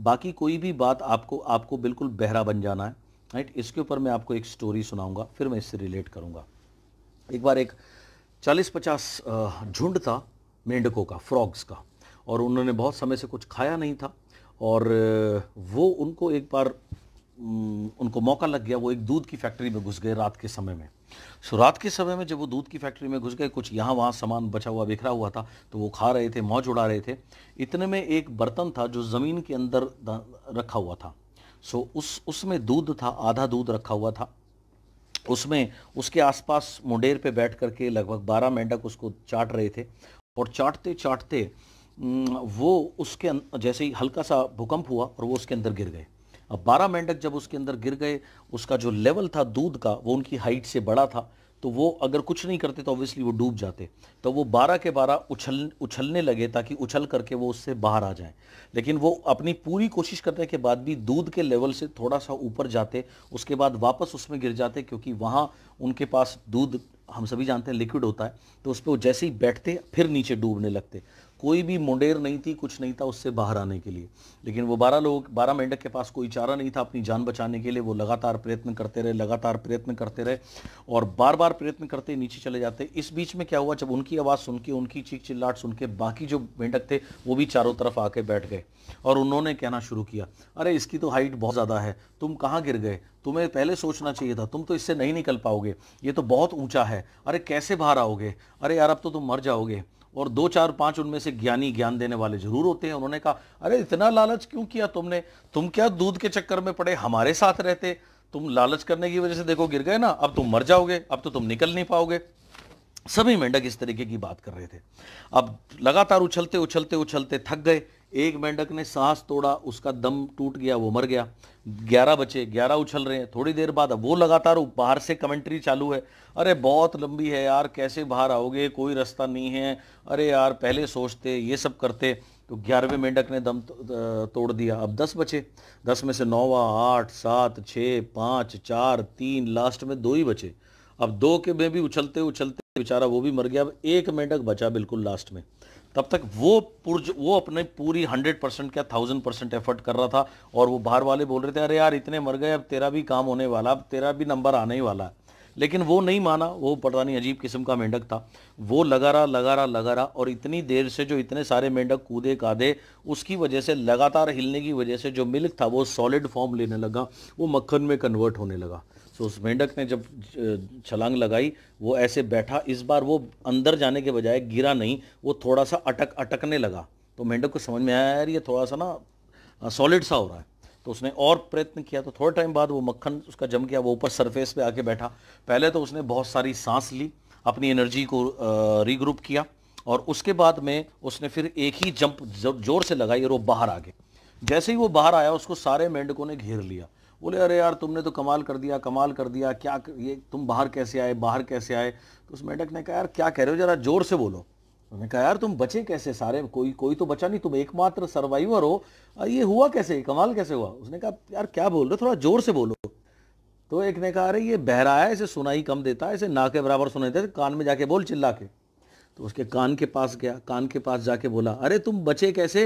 बाकी कोई भी बात आपको आपको बिल्कुल बहरा बन जाना है राइट इसके ऊपर मैं आपको एक स्टोरी सुनाऊंगा फिर मैं इससे रिलेट करूंगा एक बार एक चालीस पचास झुंड था मेंढकों का फ्रॉग्स का और उन्होंने बहुत समय से कुछ खाया नहीं था और वो उनको एक बार उनको मौका लग गया वो एक दूध की फैक्ट्री में घुस गए रात के समय में सो रात के समय में जब वो दूध की फैक्ट्री में घुस गए कुछ यहाँ वहाँ सामान बचा हुआ बिखरा हुआ था तो वो खा रहे थे मौज उड़ा रहे थे इतने में एक बर्तन था जो ज़मीन के अंदर रखा हुआ था सो उस उसमें दूध था आधा दूध रखा हुआ था उसमें उसके आसपास मुंडेर पे बैठ करके लगभग बारह मेंढक उसको चाट रहे थे और चाटते चाटते वो उसके अं, जैसे ही हल्का सा भूकंप हुआ और वो उसके अंदर गिर गए अब बारह मेंढक जब उसके अंदर गिर गए उसका जो लेवल था दूध का वो उनकी हाइट से बड़ा था तो वो अगर कुछ नहीं करते तो ऑब्वियसली वो डूब जाते तो वो बारह के बारह उछल उछलने लगे ताकि उछल करके वो उससे बाहर आ जाए लेकिन वो अपनी पूरी कोशिश करने के बाद भी दूध के लेवल से थोड़ा सा ऊपर जाते उसके बाद वापस उसमें गिर जाते क्योंकि वहाँ उनके पास दूध हम सभी जानते हैं लिक्विड होता है तो उस पर वो जैसे ही बैठते फिर नीचे डूबने लगते कोई भी मुंडेर नहीं थी कुछ नहीं था उससे बाहर आने के लिए लेकिन वो बारह लोग बारह मेंढक के पास कोई चारा नहीं था अपनी जान बचाने के लिए वो लगातार प्रयत्न करते रहे लगातार प्रयत्न करते रहे और बार बार प्रयत्न करते नीचे चले जाते इस बीच में क्या हुआ जब उनकी आवाज़ सुन के उनकी चीख चिल्लाट सुन के बाकी जो मेंढक थे वो भी चारों तरफ आके बैठ गए और उन्होंने कहना शुरू किया अरे इसकी तो हाइट बहुत ज़्यादा है तुम कहाँ गिर गए तुम्हें पहले सोचना चाहिए था तुम तो इससे नहीं निकल पाओगे ये तो बहुत ऊंचा है अरे कैसे बाहर आओगे अरे यार अब तो तुम मर जाओगे और दो चार पांच उनमें से ज्ञानी ज्ञान देने वाले जरूर होते हैं उन्होंने कहा अरे इतना लालच क्यों किया तुमने तुम क्या दूध के चक्कर में पड़े हमारे साथ रहते तुम लालच करने की वजह से देखो गिर गए ना अब तुम मर जाओगे अब तो तुम निकल नहीं पाओगे सभी मेंढक इस तरीके की बात कर रहे थे अब लगातार उछलते उछलते उछलते थक गए एक मेंढक ने सांस तोड़ा उसका दम टूट गया वो मर गया ग्यारह बचे ग्यारह उछल रहे हैं थोड़ी देर बाद अब वो लगातार बाहर से कमेंट्री चालू है अरे बहुत लंबी है यार कैसे बाहर आओगे कोई रास्ता नहीं है अरे यार पहले सोचते ये सब करते तो ग्यारहवें मेंढक ने दम तो, तोड़ दिया अब दस बचे दस में से नौवा आठ सात छः पाँच चार तीन लास्ट में दो ही बचे अब दो के में भी उछलते उछलते बेचारा वो भी मर गया अब एक मेंढक बचा बिल्कुल लास्ट में तब तक वो पुरज वो अपने पूरी हंड्रेड परसेंट क्या थाउजेंड परसेंट एफर्ट कर रहा था और वो बाहर वाले बोल रहे थे अरे यार इतने मर गए अब तेरा भी काम होने वाला अब तेरा भी नंबर आने ही वाला है लेकिन वो नहीं माना वो पता नहीं अजीब किस्म का मेंढक था वो लगा रहा लगा रहा लगा रहा और इतनी देर से जो इतने सारे मेंढक कूदे कादे उसकी वजह से लगातार हिलने की वजह से जो मिल्क था वो सॉलिड फॉर्म लेने लगा वो मक्खन में कन्वर्ट होने लगा तो उस मेंढक ने जब छलांग लगाई वो ऐसे बैठा इस बार वो अंदर जाने के बजाय गिरा नहीं वो थोड़ा सा अटक अटकने लगा तो मेंढक को समझ में आया यार ये थोड़ा सा ना सॉलिड सा हो रहा है तो उसने और प्रयत्न किया तो थोड़े टाइम बाद वो मक्खन उसका जम गया वो ऊपर सरफेस पे आके बैठा पहले तो उसने बहुत सारी सांस ली अपनी एनर्जी को रीग्रुप किया और उसके बाद में उसने फिर एक ही जंप जोर से लगाई और वो बाहर आ गए जैसे ही वो बाहर आया उसको सारे मेंढकों ने घेर लिया बोले अरे यार तुमने तो कमाल कर दिया कमाल कर दिया क्या कर, ये तुम बाहर कैसे आए बाहर कैसे आए तो उस मेढक ने कहा यार क्या कह रहे हो जरा जोर से बोलो उन्होंने कहा यार तुम बचे कैसे सारे कोई कोई तो बचा नहीं तुम एकमात्र सर्वाइवर हो ये हुआ कैसे कमाल कैसे हुआ उसने कहा यार क्या बोल रहे हो थोड़ा जोर से बोलो तो एक ने कहा अरे ये बहरा है इसे सुनाई कम देता है इसे ना के बराबर सुनाई देता कान में जाके बोल चिल्ला के तो उसके कान के पास गया कान के पास जाके बोला अरे तुम बचे कैसे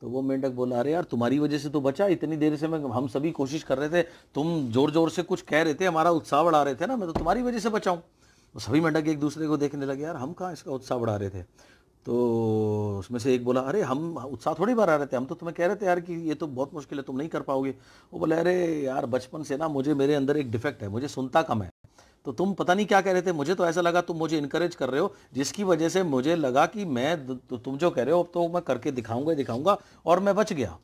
तो वो मेंढक बोला अरे यार तुम्हारी वजह से तो बचा इतनी देर से मैं हम सभी कोशिश कर रहे थे तुम जोर जोर से कुछ कह रहे थे हमारा उत्साह बढ़ा रहे थे ना मैं तो तुम्हारी वजह से बचाऊँ तो सभी मेंढक एक दूसरे को देखने लगे यार हम कहाँ इसका उत्साह बढ़ा रहे थे तो उसमें से एक बोला अरे हम उत्साह थोड़ी बार आ रहे थे हम तो तुम्हें कह रहे थे यार कि ये तो बहुत मुश्किल है तुम नहीं कर पाओगे वो बोले अरे यार बचपन से ना मुझे मेरे अंदर एक डिफेक्ट है मुझे सुनता कम है तो तुम पता नहीं क्या कह रहे थे मुझे तो ऐसा लगा तुम मुझे इनकरेज कर रहे हो जिसकी वजह से मुझे लगा कि मैं तो तुम जो कह रहे हो अब तो मैं करके दिखाऊंगा दिखाऊंगा और मैं बच गया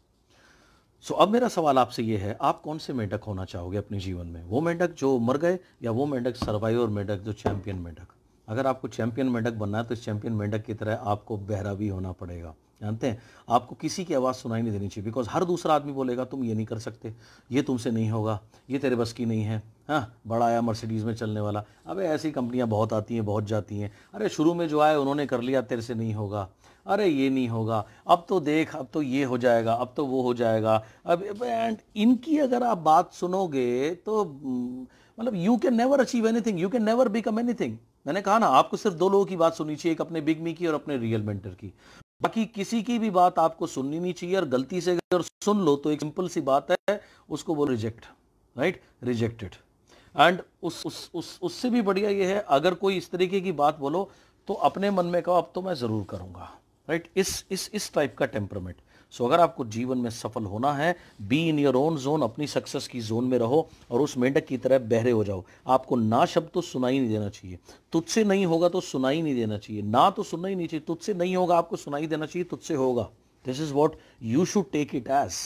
सो अब मेरा सवाल आपसे ये है आप कौन से मेंढक होना चाहोगे अपने जीवन में वो मेंढक जो मर गए या वो मेंढक सर्वाइवर मेंढक जो चैंपियन मेंढक अगर आपको चैंपियन मेंढक बनना है तो इस चैंपियन मेंढक की तरह आपको बहरा भी होना पड़ेगा जानते हैं आपको किसी की आवाज़ सुनाई नहीं देनी चाहिए बिकॉज हर दूसरा आदमी बोलेगा तुम ये नहीं कर सकते ये तुमसे नहीं होगा ये तेरे बस की नहीं है हाँ बड़ा आया मर्सिडीज़ में चलने वाला अबे ऐसी कंपनियां बहुत आती हैं बहुत जाती हैं अरे शुरू में जो आए उन्होंने कर लिया तेरे से नहीं होगा अरे ये नहीं होगा अब तो देख अब तो ये हो जाएगा अब तो वो हो जाएगा अब एंड इनकी अगर आप बात सुनोगे तो हम्म, मतलब you can never achieve anything you can never become anything मैंने कहा ना आपको सिर्फ दो लोगों की बात सुननी चाहिए एक अपने बिग मी की और अपने रियल मेंटर की बाकी किसी की भी बात आपको सुननी नहीं चाहिए और गलती से अगर सुन लो तो एक सिंपल सी बात है उसको बोलो रिजेक्ट राइट रिजेक्टेड एंड उस उस उस उससे भी बढ़िया ये है अगर कोई इस तरीके की बात बोलो तो अपने मन में कहो अब तो मैं ज़रूर करूँगा राइट right? इस इस इस टाइप का टेम्परमेंट सो so, अगर आपको जीवन में सफल होना है be in your own zone अपनी सक्सेस की जोन में रहो और उस मेंढक की तरह बहरे हो जाओ आपको ना शब्द तो सुनाई नहीं देना चाहिए तुझसे नहीं होगा तो सुनाई नहीं देना चाहिए ना तो सुनना ही नहीं चाहिए तुझसे नहीं होगा आपको सुनाई देना चाहिए तुझसे होगा this is what you should take it as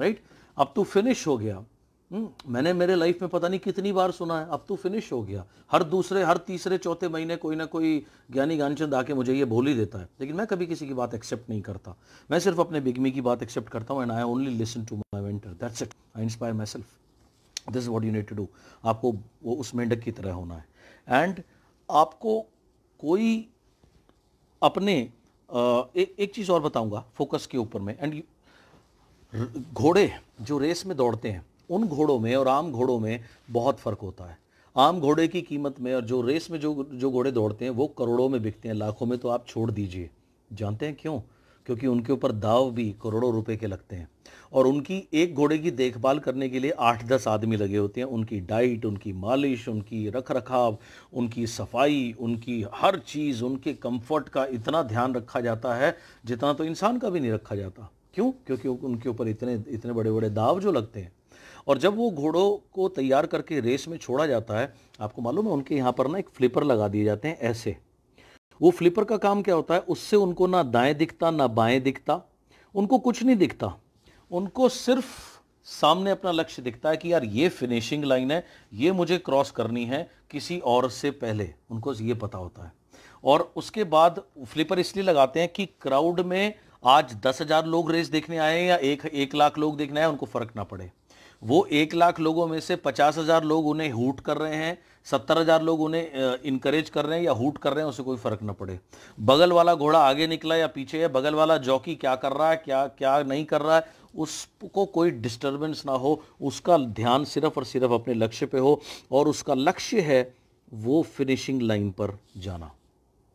right अब तू फिनिश हो गया हम्म, मैंने मेरे लाइफ में पता नहीं कितनी बार सुना है अब तो फिनिश हो गया हर दूसरे हर तीसरे चौथे महीने कोई ना कोई ज्ञानी ज्ञानचंद आके मुझे ये बोल ही देता है लेकिन मैं कभी किसी की बात एक्सेप्ट नहीं करता मैं सिर्फ अपने बिगमी की बात एक्सेप्ट करता हूँ and I only listen to my mentor that's it I inspire myself this what you need to do आपको वो उस मेंढक की तरह होना है एंड आपको कोई अपने ए, एक चीज़ और बताऊंगा फोकस के ऊपर में एंड घोड़े जो रेस में दौड़ते हैं उन घोड़ों में और आम घोड़ों में बहुत फ़र्क होता है आम घोड़े की कीमत में और जो रेस में जो जो घोड़े दौड़ते हैं वो करोड़ों में बिकते हैं लाखों में तो आप छोड़ दीजिए जानते हैं क्यों क्योंकि उनके ऊपर दाव भी करोड़ों रुपए के लगते हैं और उनकी एक घोड़े की देखभाल करने के लिए आठ दस आदमी लगे होते हैं उनकी डाइट उनकी मालिश उनकी रख रखाव उनकी सफाई उनकी हर चीज़ उनके कंफर्ट का इतना ध्यान रखा जाता है जितना तो इंसान का भी नहीं रखा जाता क्यों क्योंकि उनके ऊपर इतने इतने बड़े बड़े दाव जो लगते हैं और जब वो घोड़ों को तैयार करके रेस में छोड़ा जाता है आपको मालूम है उनके यहाँ पर ना एक फ्लिपर लगा दिए जाते हैं ऐसे वो फ्लिपर का काम क्या होता है उससे उनको ना दाएं दिखता ना बाएं दिखता उनको कुछ नहीं दिखता उनको सिर्फ सामने अपना लक्ष्य दिखता है कि यार ये फिनिशिंग लाइन है ये मुझे क्रॉस करनी है किसी और से पहले उनको ये पता होता है और उसके बाद फ्लिपर इसलिए लगाते हैं कि क्राउड में आज दस हज़ार लोग रेस देखने आए हैं या एक एक लाख लोग देखने आए उनको फ़र्क ना पड़े वो एक लाख लोगों में से पचास हज़ार लोग उन्हें हूट कर रहे हैं सत्तर हज़ार लोग उन्हें इनकरेज कर रहे हैं या हूट कर रहे हैं उसे कोई फ़र्क न पड़े बगल वाला घोड़ा आगे निकला या पीछे है बगल वाला जॉकी क्या कर रहा है क्या क्या नहीं कर रहा है उसको कोई डिस्टर्बेंस ना हो उसका ध्यान सिर्फ और सिर्फ अपने लक्ष्य पे हो और उसका लक्ष्य है वो फिनिशिंग लाइन पर जाना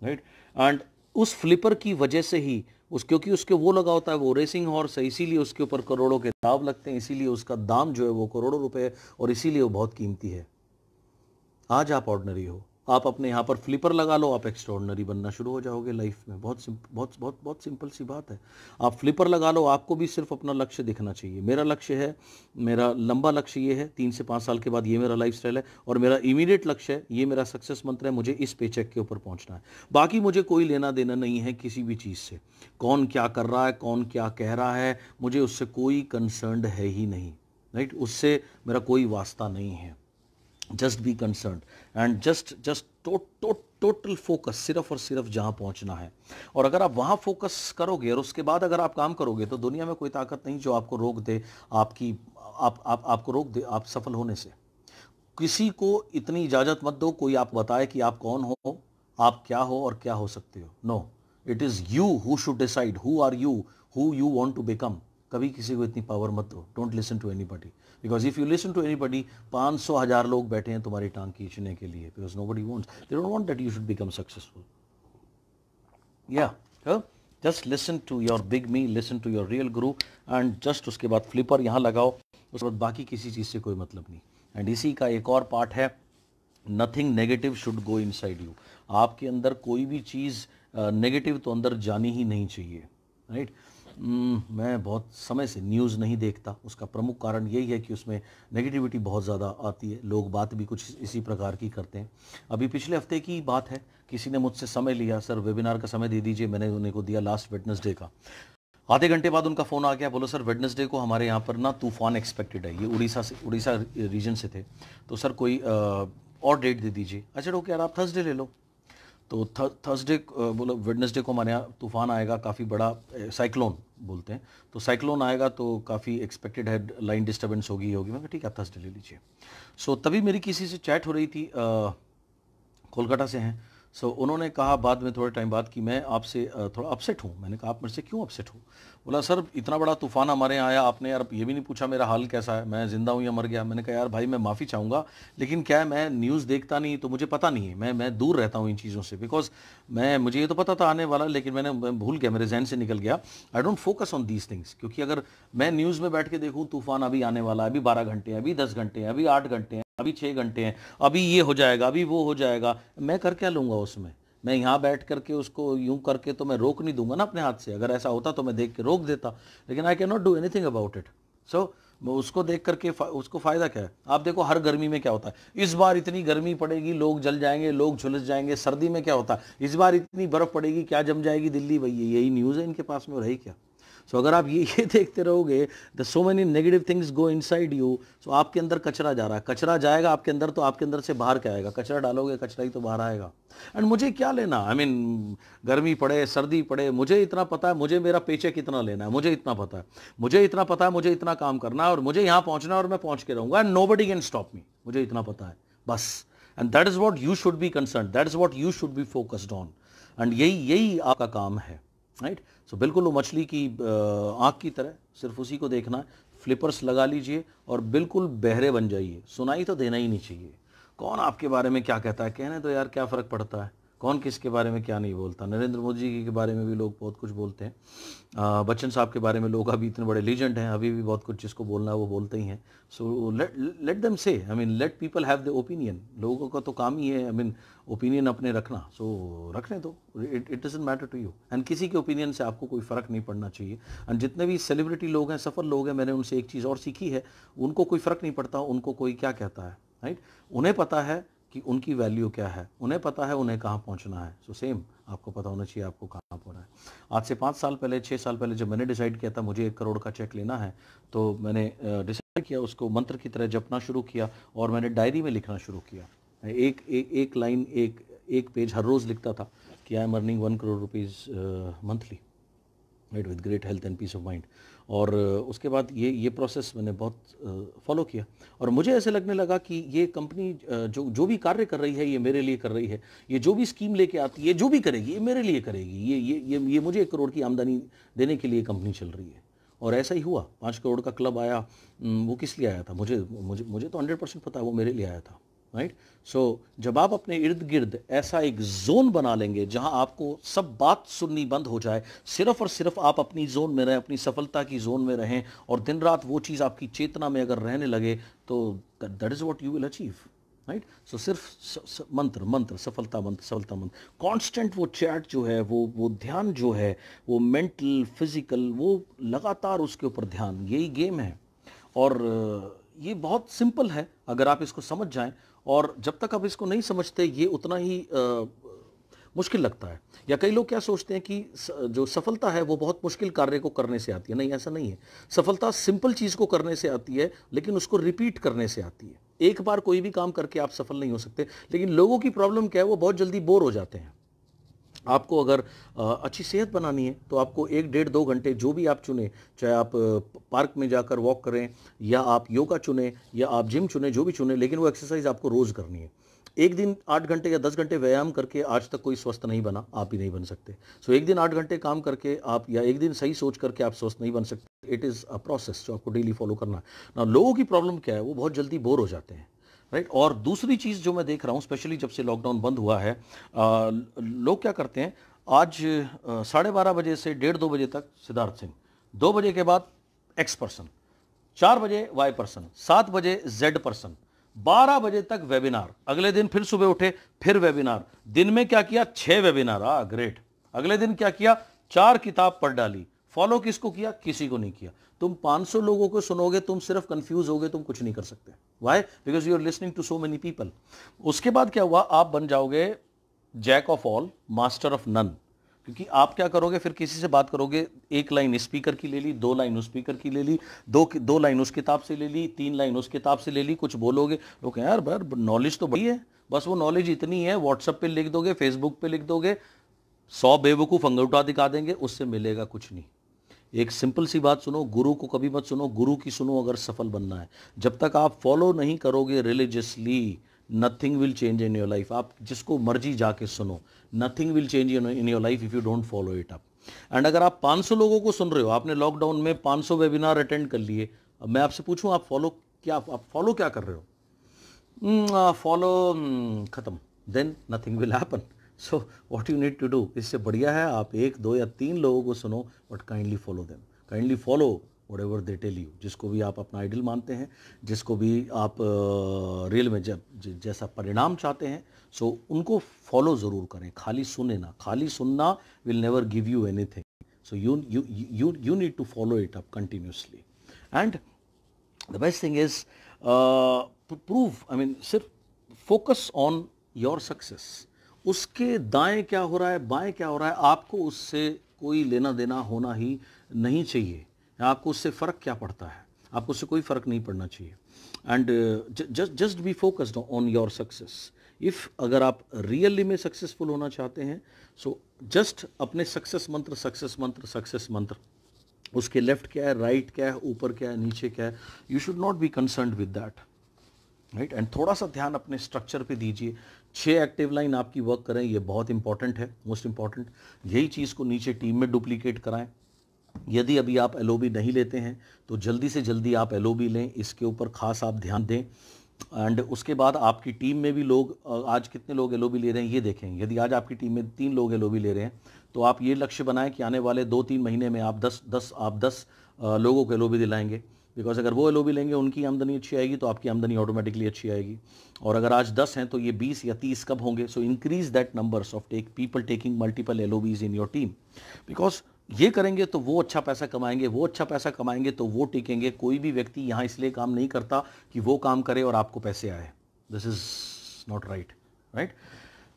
राइट एंड उस फ्लिपर की वजह से ही उस क्योंकि उसके वो लगा होता है वो रेसिंग हॉर्स है इसीलिए उसके ऊपर करोड़ों के दाव लगते हैं इसीलिए उसका दाम जो है वो करोड़ों रुपए और इसीलिए वो बहुत कीमती है आज आप ऑर्डनरी हो आप अपने यहाँ पर फ्लिपर लगा लो आप एक्स्ट्रॉर्डनरी बनना शुरू हो जाओगे लाइफ में बहुत सिंपल बहुत बहुत बहुत सिंपल सी बात है आप फ्लिपर लगा लो आपको भी सिर्फ अपना लक्ष्य देखना चाहिए मेरा लक्ष्य है मेरा लंबा लक्ष्य ये है तीन से पाँच साल के बाद ये मेरा लाइफ है और मेरा इमीडिएट लक्ष्य है ये मेरा सक्सेस मंत्र है मुझे इस पेचेक के ऊपर पहुँचना है बाकी मुझे कोई लेना देना नहीं है किसी भी चीज़ से कौन क्या कर रहा है कौन क्या कह रहा है मुझे उससे कोई कंसर्न है ही नहीं राइट उससे मेरा कोई वास्ता नहीं है just be concern and just just टो, टो, टोटल फोकस सिर्फ और सिर्फ जहां पहुंचना है और अगर आप वहां फोकस करोगे और उसके बाद अगर आप काम करोगे तो दुनिया में कोई ताकत नहीं जो आपको रोक दे आपकी आप, आप आपको रोक दे आप सफल होने से किसी को इतनी इजाज़त मत दो कोई आप बताए कि आप कौन हो आप क्या हो और क्या हो सकते हो no it is you who should decide who are you who you want to become कभी किसी को इतनी पावर मत दो don't listen to anybody because if you listen to anybody पाँच सौ हज़ार लोग बैठे हैं तुम्हारी टांग खींचने के लिए because nobody wants they don't want that you should become successful या just listen to your big me listen to your real guru and just उसके बाद फ्लिपर यहाँ लगाओ उसके बाद बाकी किसी चीज़ से कोई मतलब नहीं एंड इसी का एक और पार्ट है nothing negative should go inside you आपके अंदर कोई भी चीज़ नेगेटिव uh, तो अंदर जानी ही नहीं चाहिए राइट right? हम्म, मैं बहुत समय से न्यूज़ नहीं देखता उसका प्रमुख कारण यही है कि उसमें नेगेटिविटी बहुत ज़्यादा आती है लोग बात भी कुछ इसी प्रकार की करते हैं अभी पिछले हफ्ते की बात है किसी ने मुझसे समय लिया सर वेबिनार का समय दे दीजिए मैंने उन्हें को दिया लास्ट वेडनेसडे का आधे घंटे बाद उनका फ़ोन आ गया बोलो सर वेडनेसडे को हमारे यहाँ पर ना तूफान एक्सपेक्टेड है ये उड़ीसा से उड़ीसा रीजन से थे तो सर कोई और डेट दे दीजिए अच्छा ओके यार आप थर्सडे ले लो तो थर्सडे बोलो वेडनेसडे को हमारे यहाँ तूफान आएगा काफ़ी बड़ा साइक्लोन बोलते हैं तो साइक्लोन आएगा तो काफ़ी एक्सपेक्टेड है लाइन डिस्टर्बेंस होगी होगी मैं ठीक है थर्सडे ले लीजिए सो तभी मेरी किसी से चैट हो रही थी कोलकाता से हैं सो so, उन्होंने कहा बाद में थोड़े टाइम बाद कि मैं आपसे थोड़ा अपसेट हूँ मैंने कहा आप मेरे से क्यों अपसेट हो बोला सर इतना बड़ा तूफान हमारे यहाँ आया आपने यार ये भी नहीं पूछा मेरा हाल कैसा है मैं ज़िंदा हूँ या मर गया मैंने कहा यार भाई मैं माफ़ी चाहूँगा लेकिन क्या है मैं न्यूज़ देखता नहीं तो मुझे पता नहीं है मैं मैं दूर रहता हूँ इन चीज़ों से बिकॉज मैं मुझे ये तो पता था आने वाला लेकिन मैंने भूल गया मेरे जहन से निकल गया I don't focus on these things क्योंकि अगर मैं न्यूज़ में बैठ के देखूँ तूफान अभी आने वाला है अभी बारह घंटे अभी दस घंटे अभी आठ घंटे अभी छः घंटे हैं अभी ये हो जाएगा अभी वो हो जाएगा मैं कर क्या लूँगा उसमें मैं यहाँ बैठ करके उसको यूं करके तो मैं रोक नहीं दूंगा ना अपने हाथ से अगर ऐसा होता तो मैं देख के रोक देता लेकिन I can not do anything about it so उसको देख करके फा, उसको फ़ायदा क्या है आप देखो हर गर्मी में क्या होता है इस बार इतनी गर्मी पड़ेगी लोग जल जाएंगे लोग झुलस जाएंगे सर्दी में क्या होता है इस बार इतनी बर्फ़ पड़ेगी क्या जम जाएगी दिल्ली भैया यही न्यूज़ है इनके पास में रही क्या सो so, अगर आप ये ये देखते रहोगे the so many negative things go inside you so आपके अंदर कचरा जा रहा है कचरा जाएगा आपके अंदर तो आपके अंदर से बाहर क्या आएगा कचरा डालोगे कचरा ही तो बाहर आएगा एंड मुझे क्या लेना आई I मीन mean, गर्मी पड़े सर्दी पड़े मुझे इतना पता है मुझे मेरा पेचे कितना लेना है मुझे इतना पता है मुझे इतना पता है मुझे इतना काम करना है और मुझे यहाँ पहुँचना है और मैं पहुँच के रहूँगा and nobody can stop me मुझे इतना पता है बस and that is what you should be concern that is what you should be focused on and यही यही आपका काम है राइट सो बिल्कुल वो मछली की आँख की तरह सिर्फ उसी को देखना है फ्लिपर्स लगा लीजिए और बिल्कुल बहरे बन जाइए सुनाई तो देना ही नहीं चाहिए कौन आपके बारे में क्या कहता है कहने तो यार क्या फ़र्क पड़ता है कौन किसके बारे में क्या नहीं बोलता नरेंद्र मोदी जी के बारे में भी लोग बहुत कुछ बोलते हैं बच्चन साहब के बारे में लोग अभी इतने बड़े लीजेंड हैं अभी भी बहुत कुछ जिसको बोलना है वो बोलते ही हैं सो let them say I mean let people have the opinion लोगों का तो काम ही है आई मीन ओपिनियन अपने रखना सो so, रखने दो it it doesn't matter to you and किसी के ओपिनियन से आपको कोई फ़र्क नहीं पड़ना चाहिए एंड जितने भी सेलिब्रिटी लोग हैं सफ़ल लोग हैं मैंने उनसे एक चीज़ और सीखी है उनको कोई फ़र्क नहीं पड़ता उनको कोई क्या कहता है राइट right? उन्हें पता है कि उनकी वैल्यू क्या है उन्हें पता है उन्हें कहाँ पहुँचना है सो so सेम आपको पता होना चाहिए आपको कहाँ पहुँचना है आज से पाँच साल पहले छः साल पहले जब मैंने डिसाइड किया था मुझे एक करोड़ का चेक लेना है तो मैंने डिसाइड किया उसको मंत्र की तरह जपना शुरू किया और मैंने डायरी में लिखना शुरू किया एक एक, एक लाइन एक एक पेज हर रोज़ लिखता था कि I am earning one crore rupees monthly right with great health and peace of mind और उसके बाद ये ये प्रोसेस मैंने बहुत फॉलो किया और मुझे ऐसे लगने लगा कि ये कंपनी जो जो भी कार्य कर रही है ये मेरे लिए कर रही है ये जो भी स्कीम लेके आती है जो भी करेगी ये मेरे लिए करेगी ये ये ये, ये मुझे एक करोड़ की आमदनी देने के लिए कंपनी चल रही है और ऐसा ही हुआ पाँच करोड़ का क्लब आया वो किस लिए आया था मुझे मुझे मुझे तो हंड्रेड परसेंट पता है वो मेरे लिए आया था राइट सो so, जब आप अपने इर्द गिर्द ऐसा एक जोन बना लेंगे जहां आपको सब बात सुननी बंद हो जाए सिर्फ और सिर्फ आप अपनी जोन में रहें अपनी सफलता की जोन में रहें और दिन रात वो चीज़ आपकी चेतना में अगर रहने लगे तो that is what you will achieve right so सिर्फ स, स, मंत्र मंत्र सफलता मंत्र सफलता मंत्र कांस्टेंट वो चैट जो है वो वो ध्यान जो है वो मेंटल फिजिकल वो लगातार उसके ऊपर ध्यान यही गेम है और ये बहुत सिंपल है अगर आप इसको समझ जाएं और जब तक आप इसको नहीं समझते ये उतना ही आ, मुश्किल लगता है या कई लोग क्या सोचते हैं कि जो सफलता है वो बहुत मुश्किल कार्य को करने से आती है नहीं ऐसा नहीं है सफलता सिंपल चीज़ को करने से आती है लेकिन उसको रिपीट करने से आती है एक बार कोई भी काम करके आप सफल नहीं हो सकते लेकिन लोगों की प्रॉब्लम क्या है वो बहुत जल्दी बोर हो जाते हैं आपको अगर अच्छी सेहत बनानी है तो आपको एक डेढ़ दो घंटे जो भी आप चुने चाहे आप पार्क में जाकर वॉक करें या आप योगा चुने या आप जिम चुने जो भी चुने लेकिन वो एक्सरसाइज आपको रोज़ करनी है एक दिन आठ घंटे या दस घंटे व्यायाम करके आज तक कोई स्वस्थ नहीं बना आप ही नहीं बन सकते सो so, एक दिन आठ घंटे काम करके आप या एक दिन सही सोच करके आप स्वस्थ नहीं बन सकते इट इज़ अ प्रोसेस जो आपको डेली फॉलो करना है ना लोगों की प्रॉब्लम क्या है वो बहुत जल्दी बोर हो जाते हैं राइट और दूसरी चीज़ जो मैं देख रहा हूँ स्पेशली जब से लॉकडाउन बंद हुआ है लोग क्या करते हैं आज साढ़े बारह बजे से डेढ़ दो बजे तक सिद्धार्थ सिंह दो बजे के बाद एक्स पर्सन चार बजे वाई पर्सन सात बजे जेड पर्सन बारह बजे तक वेबिनार अगले दिन फिर सुबह उठे फिर वेबिनार दिन में क्या किया छः वेबिनार आ ग्रेट अगले दिन क्या किया चार किताब पढ़ डाली फॉलो किसको किया किसी को नहीं किया तुम 500 लोगों को सुनोगे तुम सिर्फ कंफ्यूज होगे तुम कुछ नहीं कर सकते why because you are listening to so many people उसके बाद क्या हुआ आप बन जाओगे jack of all master of none क्योंकि आप क्या करोगे फिर किसी से बात करोगे एक लाइन स्पीकर की ले ली दो लाइन उस स्पीकर की ले ली दो दो लाइन उस किताब से ले ली तीन लाइन उस किताब से ले ली कुछ बोलोगे लोग यार बार नॉलेज तो बड़ी है बस वो नॉलेज इतनी है व्हाट्सअप पे लिख दोगे फेसबुक पे लिख दोगे सौ बेवकूफ़ अंगूठा दिखा देंगे उससे मिलेगा कुछ नहीं एक सिंपल सी बात सुनो गुरु को कभी मत सुनो गुरु की सुनो अगर सफल बनना है जब तक आप फॉलो नहीं करोगे religiously nothing will change in your life आप जिसको मर्जी जाके सुनो nothing will change in your life if you don't follow it up and अगर आप 500 लोगों को सुन रहे हो आपने लॉकडाउन में 500 वेबिनार अटेंड कर लिए अब मैं आपसे पूछूं आप फॉलो क्या आप फॉलो क्या कर रहे हो फॉलो ख़त्म then nothing will happen so what you need to do इससे बढ़िया है आप एक दो या तीन लोगों को सुनो but kindly follow them kindly follow whatever they tell you जिसको भी आप अपना आइडल मानते हैं जिसको भी आप रियल में जब जैसा परिणाम चाहते हैं सो so उनको फॉलो ज़रूर करें खाली सुने ना खाली सुनना will never give you anything so you you you you need to follow it up continuously and the best thing is prove I mean सिर्फ फोकस ऑन योर सक्सेस उसके दाएं क्या हो रहा है बाएं क्या हो रहा है आपको उससे कोई लेना देना होना ही नहीं चाहिए आपको उससे फ़र्क क्या पड़ता है आपको उससे कोई फ़र्क नहीं पड़ना चाहिए and just just be focused on your success if अगर आप रियली में सक्सेसफुल होना चाहते हैं सो जस्ट अपने success mantra success mantra success mantra उसके लेफ्ट क्या है राइट right क्या है ऊपर क्या है नीचे क्या है you should not be concern with that right and थोड़ा सा ध्यान अपने स्ट्रक्चर पे दीजिए छः एक्टिव लाइन आपकी वर्क करें ये बहुत इंपॉर्टेंट है मोस्ट इंपॉर्टेंट यही चीज़ को नीचे टीम में डुप्लीकेट कराएं यदि अभी आप एल नहीं लेते हैं तो जल्दी से जल्दी आप एल लें इसके ऊपर खास आप ध्यान दें एंड उसके बाद आपकी टीम में भी लोग आज कितने लोग एल ले रहे हैं ये देखें यदि आज आपकी टीम में तीन लोग एल ले रहे हैं तो आप ये लक्ष्य बनाएं कि आने वाले दो तीन महीने में आप दस दस आप दस लोगों को एल दिलाएंगे बिकॉज अगर वो एल लेंगे उनकी आमदनी अच्छी आएगी तो आपकी आमदनी ऑटोमेटिकली अच्छी आएगी और अगर आज दस हैं तो ये बीस या तीस कब होंगे so increase that numbers of tech people taking multiple L in your team because ये करेंगे तो वो अच्छा पैसा कमाएंगे वो अच्छा पैसा कमाएंगे तो वो टिकेंगे कोई भी व्यक्ति यहाँ इसलिए काम नहीं करता कि वो काम करे और आपको पैसे आए this is not right right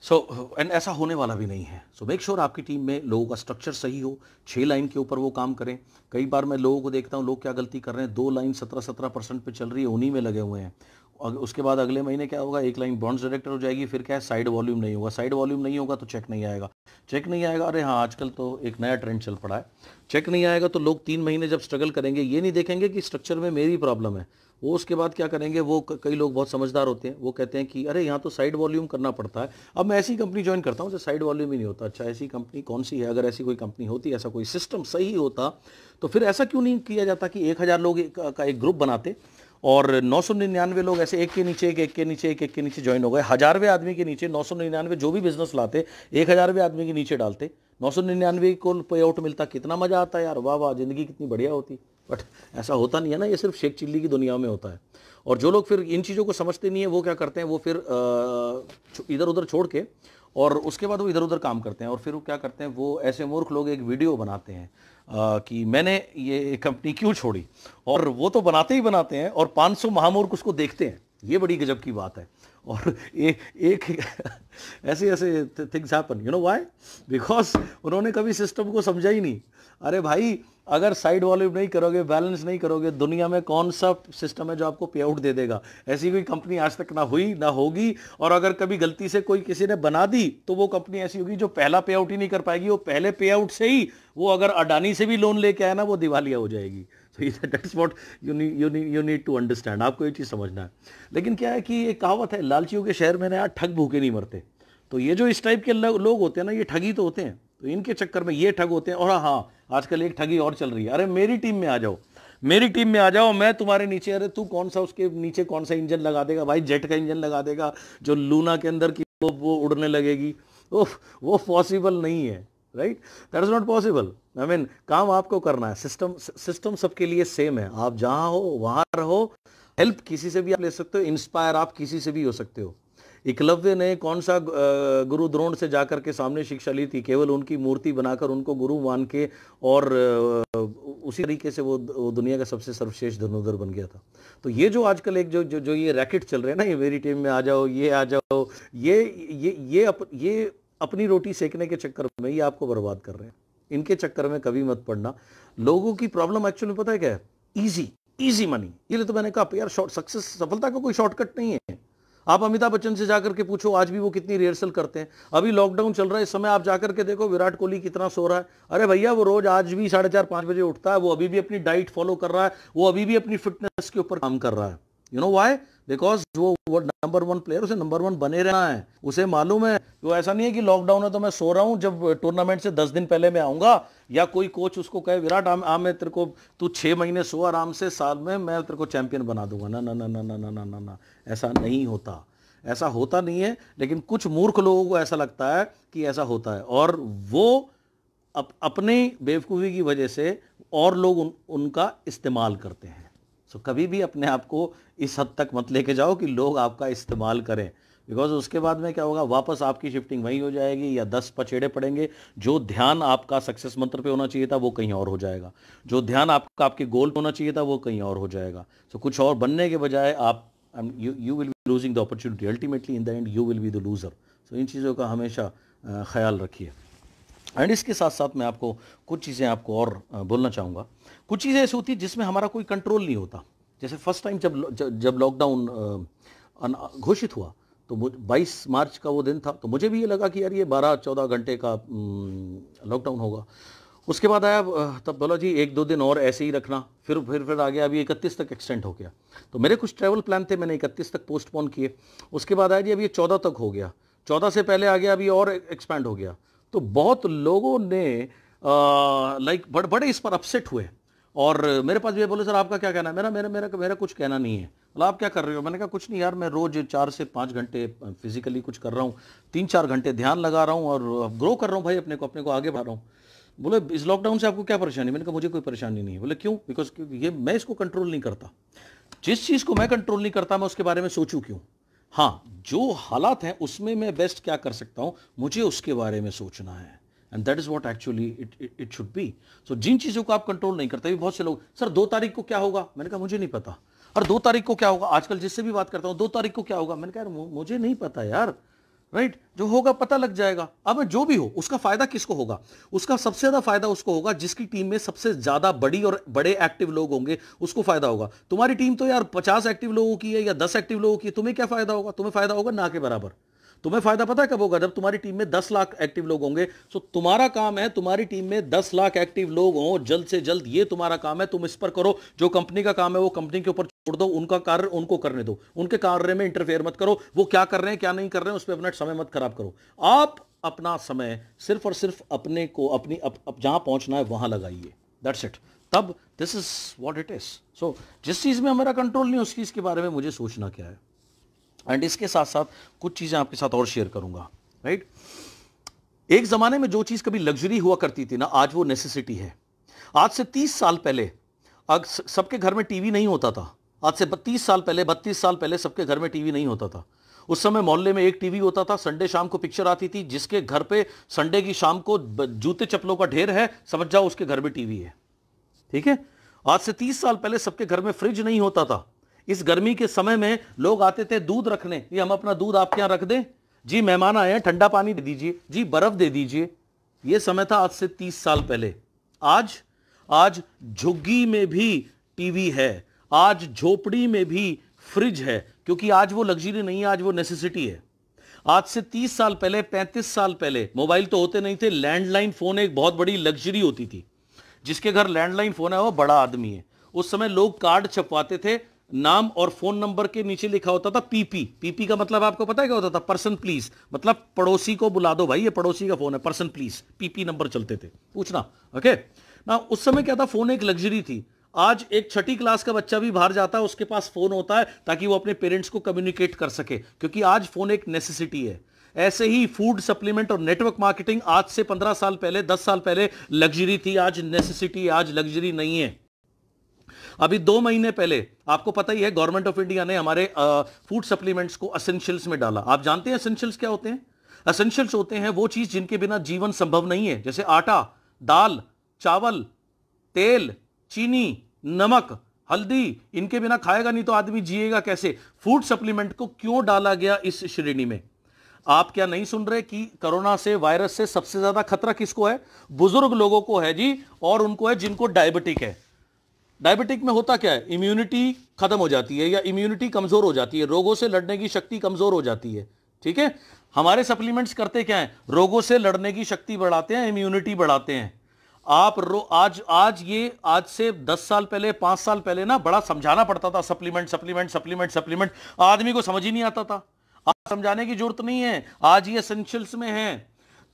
so and ऐसा होने वाला भी नहीं है सो मेक श्योर आपकी टीम में लोगों का स्ट्रक्चर सही हो छः लाइन के ऊपर वो काम करें कई बार मैं लोगों को देखता हूँ लोग क्या गलती कर रहे हैं दो लाइन सत्रह सत्रह परसेंट पर चल रही है उन्हीं में लगे हुए हैं और उसके बाद अगले महीने क्या होगा एक लाइन बॉन्ड्स डायरेक्टर हो जाएगी फिर क्या है साइड वॉल्यूम नहीं होगा साइड वॉल्यूम नहीं होगा तो चेक नहीं आएगा चेक नहीं आएगा अरे हाँ आजकल तो एक नया ट्रेंड चल पड़ा है चेक नहीं आएगा तो लोग तीन महीने जब स्ट्रगल करेंगे ये नहीं देखेंगे कि स्ट्रक्चर में मेरी प्रॉब्लम है वो उसके बाद क्या करेंगे वो कई लोग बहुत समझदार होते हैं वो कहते हैं कि अरे यहाँ तो साइड वॉल्यूम करना पड़ता है अब मैं ऐसी कंपनी ज्वाइन करता हूँ जो साइड वॉल्यूम ही नहीं होता अच्छा ऐसी कंपनी कौन सी है अगर ऐसी कोई कंपनी होती ऐसा कोई सिस्टम सही होता तो फिर ऐसा क्यों नहीं किया जाता कि एक हज़ार लोग का एक ग्रुप बनाते और नौ सौ निन्यानवे लोग ऐसे एक के नीचे एक एक के नीचे एक एक के नीचे ज्वाइन हो गए हज़ारवे आदमी के नीचे नौ सौ निन्यानवे जो भी बिजनेस लाते एक हज़ारवे आदमी के नीचे डालते नौ सौ निन्यानवे को पे आउट मिलता कितना मज़ा आता है यार वाह वाह ज़िंदगी कितनी बढ़िया होती बट ऐसा होता नहीं है ना ये सिर्फ शेख चिल्ली की दुनिया में होता है और जो लोग फिर इन चीज़ों को समझते नहीं है वो क्या करते हैं वो फिर इधर उधर छोड़ के और उसके बाद वो इधर उधर काम करते हैं और फिर वो क्या करते हैं वो ऐसे मूर्ख लोग एक वीडियो बनाते हैं आ, कि मैंने ये कंपनी क्यों छोड़ी और वो तो बनाते ही बनाते हैं और 500 महामूर्ख उसको देखते हैं ये बड़ी गजब की बात है और ए, एक ऐसे ऐसे things happen you know why because उन्होंने कभी सिस्टम को समझा ही नहीं अरे भाई अगर साइड वॉल्यूम नहीं करोगे बैलेंस नहीं करोगे दुनिया में कौन सा सिस्टम है जो आपको पे आउट दे देगा ऐसी कोई कंपनी आज तक ना हुई ना होगी और अगर कभी गलती से कोई किसी ने बना दी तो वो कंपनी ऐसी होगी जो पहला पे आउट ही नहीं कर पाएगी वो पहले पे आउट से ही वो अगर अडानी से भी लोन लेके आए ना वो दिवालिया हो जाएगी तो ये that's what you need to understand आपको ये चीज़ समझना है लेकिन क्या है कि एक कहावत है लालचियों के शहर में ना ठग भूखे नहीं मरते तो ये जो इस टाइप के लोग होते हैं ना ये ठगी तो होते हैं तो इनके चक्कर में ये ठग होते हैं और हाँ, हाँ आजकल एक ठगी और चल रही है अरे मेरी टीम में आ जाओ मेरी टीम में आ जाओ मैं तुम्हारे नीचे अरे तू कौन सा उसके नीचे कौन सा इंजन लगा देगा भाई जेट का इंजन लगा देगा जो लूना के अंदर की वो, वो उड़ने लगेगी वो वो पॉसिबल नहीं है right that is not possible I mean काम आपको करना है सिस्टम सिस्टम सबके लिए सेम है आप जहाँ हो वहाँ रहो हेल्प किसी से भी आप ले सकते हो इंस्पायर आप किसी से भी हो सकते हो एकलव्य ने कौन सा गुरु द्रोण से जाकर के सामने शिक्षा ली थी केवल उनकी मूर्ति बनाकर उनको गुरु मान के और उसी तरीके से वो दुनिया का सबसे सर्वश्रेष्ठ धनुधर बन गया था तो ये जो आजकल एक जो जो, जो ये रैकेट चल रहे हैं ना ये मेरी टीम में आ जाओ ये आ जाओ ये ये ये अप, ये अपनी रोटी सेकने के चक्कर में ये आपको बर्बाद कर रहे हैं इनके चक्कर में कभी मत पड़ना लोगों की प्रॉब्लम एक्चुअली पता है क्या है ईजी ईजी मनी ये तो मैंने कहा यार शॉर्ट सक्सेस सफलता का को कोई शॉर्टकट नहीं है आप अमिताभ बच्चन से जाकर के पूछो आज भी वो कितनी रिहर्सल करते हैं अभी लॉकडाउन चल रहा है इस समय आप जाकर के देखो विराट कोहली कितना सो रहा है अरे भैया वो रोज आज भी साढ़े चार पांच बजे उठता है वो अभी भी अपनी डाइट फॉलो कर रहा है वो अभी भी अपनी फिटनेस के ऊपर काम कर रहा है यू नो वाई बिकॉज वो वो नंबर वन प्लेयर उसे नंबर वन बने रहना है उसे मालूम है वो तो ऐसा नहीं है कि लॉकडाउन है तो मैं सो रहा हूँ जब टूर्नामेंट से दस दिन पहले मैं आऊँगा या कोई कोच उसको कहे विराट आम आम मैं तेरे को तू छः महीने सो आराम से साल में मैं तेरे को चैंपियन बना दूंगा ना ना ना ना ना ना ना ना ना ऐसा नहीं होता ऐसा होता नहीं है लेकिन कुछ मूर्ख लोगों को ऐसा लगता है कि ऐसा होता है और वो अप, अपनी बेवकूफ़ी की वजह से और लोग उन, उनका इस्तेमाल करते हैं सो so, कभी भी अपने आप को इस हद तक मत लेके जाओ कि लोग आपका इस्तेमाल करें बिकॉज उसके बाद में क्या होगा वापस आपकी शिफ्टिंग वहीं हो जाएगी या दस पछेड़े पड़ेंगे जो ध्यान आपका सक्सेस मंत्र पे होना चाहिए था वो कहीं और हो जाएगा जो ध्यान आपका आपके गोल पे होना चाहिए था वो कहीं और हो जाएगा सो so, कुछ और बनने के बजाय आप you will be losing the opportunity ultimately in the end you will be the loser so इन चीज़ों का हमेशा ख्याल रखिए एंड इसके साथ साथ मैं आपको कुछ चीज़ें आपको और बोलना चाहूँगा कुछ चीज़ें ऐसी होती हैं जिसमें हमारा कोई कंट्रोल नहीं होता जैसे फर्स्ट टाइम जब जब लॉकडाउन घोषित हुआ तो मुझ बाईस मार्च का वो दिन था तो मुझे भी ये लगा कि यार ये बारह चौदह घंटे का लॉकडाउन होगा उसके बाद आया तब बोला जी एक दो दिन और ऐसे ही रखना फिर फिर फिर आ गया अभी इकतीस तक एक्सटेंड हो गया तो मेरे कुछ ट्रैवल प्लान थे मैंने इकतीस तक पोस्टपोन किए उसके बाद आया जी अभी ये चौदह तक हो गया चौदह से पहले आ गया अभी और एक्सपैंड हो गया तो बहुत लोगों ने लाइक बड़े बड़े इस पर अपसेट हुए और मेरे पास ये बोले सर आपका क्या कहना है मेरा मेरा मेरा मेरा कुछ कहना नहीं है बोला मतलब आप क्या कर रहे हो मैंने कहा कुछ नहीं यार मैं रोज़ चार से पाँच घंटे फिजिकली कुछ कर रहा हूँ तीन चार घंटे ध्यान लगा रहा हूँ और ग्रो कर रहा हूँ भाई अपने को अपने को आगे बढ़ा रहा हूँ बोले इस लॉकडाउन से आपको क्या परेशानी मैंने कहा मुझे कोई परेशानी नहीं है बोले क्यों बिकॉज ये मैं इसको कंट्रोल नहीं करता जिस चीज़ को मैं कंट्रोल नहीं करता मैं उसके बारे में सोचूँ क्यों हाँ जो हालात हैं उसमें मैं बेस्ट क्या कर सकता हूँ मुझे उसके बारे में सोचना है and that is what actually it it should be so जिन चीज़ों को आप कंट्रोल नहीं करते बहुत से लोग सर दो तारीख को क्या होगा मैंने कहा मुझे नहीं पता और दो तारीख को क्या होगा आजकल जिससे भी बात करता हूँ दो तारीख को क्या होगा मैंने कहा मुझे नहीं पता यार राइट right? जो होगा पता लग जाएगा अब जो भी हो उसका फायदा किसको होगा उसका सबसे ज्यादा फायदा उसको होगा जिसकी टीम में सबसे ज्यादा बड़ी और बड़े एक्टिव लोग होंगे उसको फायदा होगा तुम्हारी टीम तो यार पचास एक्टिव लोगों की है या दस एक्टिव लोगों की है तुम्हें क्या फायदा होगा तुम्हें फायदा होगा ना के बराबर तुम्हें फायदा पता है कब होगा जब तुम्हारी टीम में दस लाख एक्टिव लोग होंगे सो तुम्हारा काम है तुम्हारी टीम में दस लाख एक्टिव लोग हों जल्द से जल्द ये तुम्हारा काम है तुम इस पर करो जो कंपनी का काम है वो कंपनी के ऊपर छोड़ दो उनका कार्य उनको करने दो उनके कार्य में इंटरफेयर मत करो वो क्या कर रहे हैं क्या नहीं कर रहे हैं उस पर अपना समय मत खराब करो आप अपना समय सिर्फ और सिर्फ अपने को अपनी अप, अप जहां पहुंचना है वहां लगाइए दैट्स इट तब this is what it is so जिस चीज़ में हमारा कंट्रोल नहीं उस चीज़ के बारे में मुझे सोचना क्या है एंड इसके साथ साथ कुछ चीज़ें आपके साथ और शेयर करूंगा राइट एक ज़माने में जो चीज़ कभी लग्जरी हुआ करती थी ना आज वो नेसेसिटी है आज से तीस साल पहले सबके घर में टीवी नहीं होता था आज से बत्तीस साल पहले बत्तीस साल पहले सबके घर में टीवी नहीं होता था उस समय मोहल्ले में एक टीवी होता था संडे शाम को पिक्चर आती थी जिसके घर पे संडे की शाम को जूते चप्पलों का ढेर है समझ जाओ उसके घर में टीवी है ठीक है आज से तीस साल पहले सबके घर में फ्रिज नहीं होता था इस गर्मी के समय में लोग आते थे दूध रखने ये हम अपना दूध आपके यहाँ रख दें जी मेहमान आए हैं ठंडा पानी दे दीजिए जी बर्फ़ दे दीजिए ये समय था आज से तीस साल पहले आज आज झुग्गी में भी टीवी है आज झोपड़ी में भी फ्रिज है क्योंकि आज वो लग्जरी नहीं है आज वो नेसेसिटी है आज से 30 साल पहले 35 साल पहले मोबाइल तो होते नहीं थे लैंडलाइन फ़ोन एक बहुत बड़ी लग्जरी होती थी जिसके घर लैंडलाइन फ़ोन है वो बड़ा आदमी है उस समय लोग कार्ड छपवाते थे नाम और फोन नंबर के नीचे लिखा होता था पीपी पीपी का मतलब आपको पता है क्या होता था पर्सन प्लीज मतलब पड़ोसी को बुला दो भाई ये पड़ोसी का फोन है पर्सन प्लीज पीपी नंबर चलते थे पूछना ओके ना उस समय क्या था फोन एक लग्जरी थी आज एक छठी क्लास का बच्चा भी बाहर जाता है उसके पास फोन होता है ताकि वो अपने पेरेंट्स को कम्युनिकेट कर सके क्योंकि आज फोन एक नेसेसिटी है ऐसे ही फूड सप्लीमेंट और नेटवर्क मार्केटिंग आज से पंद्रह साल पहले दस साल पहले लग्जरी थी आज नेसेसिटी आज लग्जरी नहीं है अभी दो महीने पहले आपको पता ही है गवर्नमेंट ऑफ इंडिया ने हमारे फूड सप्लीमेंट्स को असेंशियल्स में डाला आप जानते हैं असेंशियल्स क्या होते हैं असेंशियल्स होते हैं वो चीज जिनके बिना जीवन संभव नहीं है जैसे आटा दाल चावल तेल चीनी नमक हल्दी इनके बिना खाएगा नहीं तो आदमी जिएगा कैसे फूड सप्लीमेंट को क्यों डाला गया इस श्रेणी में आप क्या नहीं सुन रहे कि कोरोना से वायरस से सबसे ज्यादा खतरा किसको है बुजुर्ग लोगों को है जी और उनको है जिनको डायबिटिक है डायबिटिक में होता क्या है इम्यूनिटी खत्म हो जाती है या इम्यूनिटी कमजोर हो जाती है रोगों से लड़ने की शक्ति कमजोर हो जाती है ठीक है हमारे सप्लीमेंट्स करते क्या है रोगों से लड़ने की शक्ति बढ़ाते हैं इम्यूनिटी बढ़ाते हैं आप रो आज आज ये आज से दस साल पहले पांच साल पहले ना बड़ा समझाना पड़ता था सप्लीमेंट सप्लीमेंट सप्लीमेंट सप्लीमेंट आदमी को समझ ही नहीं आता था आज समझाने की जरूरत नहीं है आज ये एसेंशियल्स में है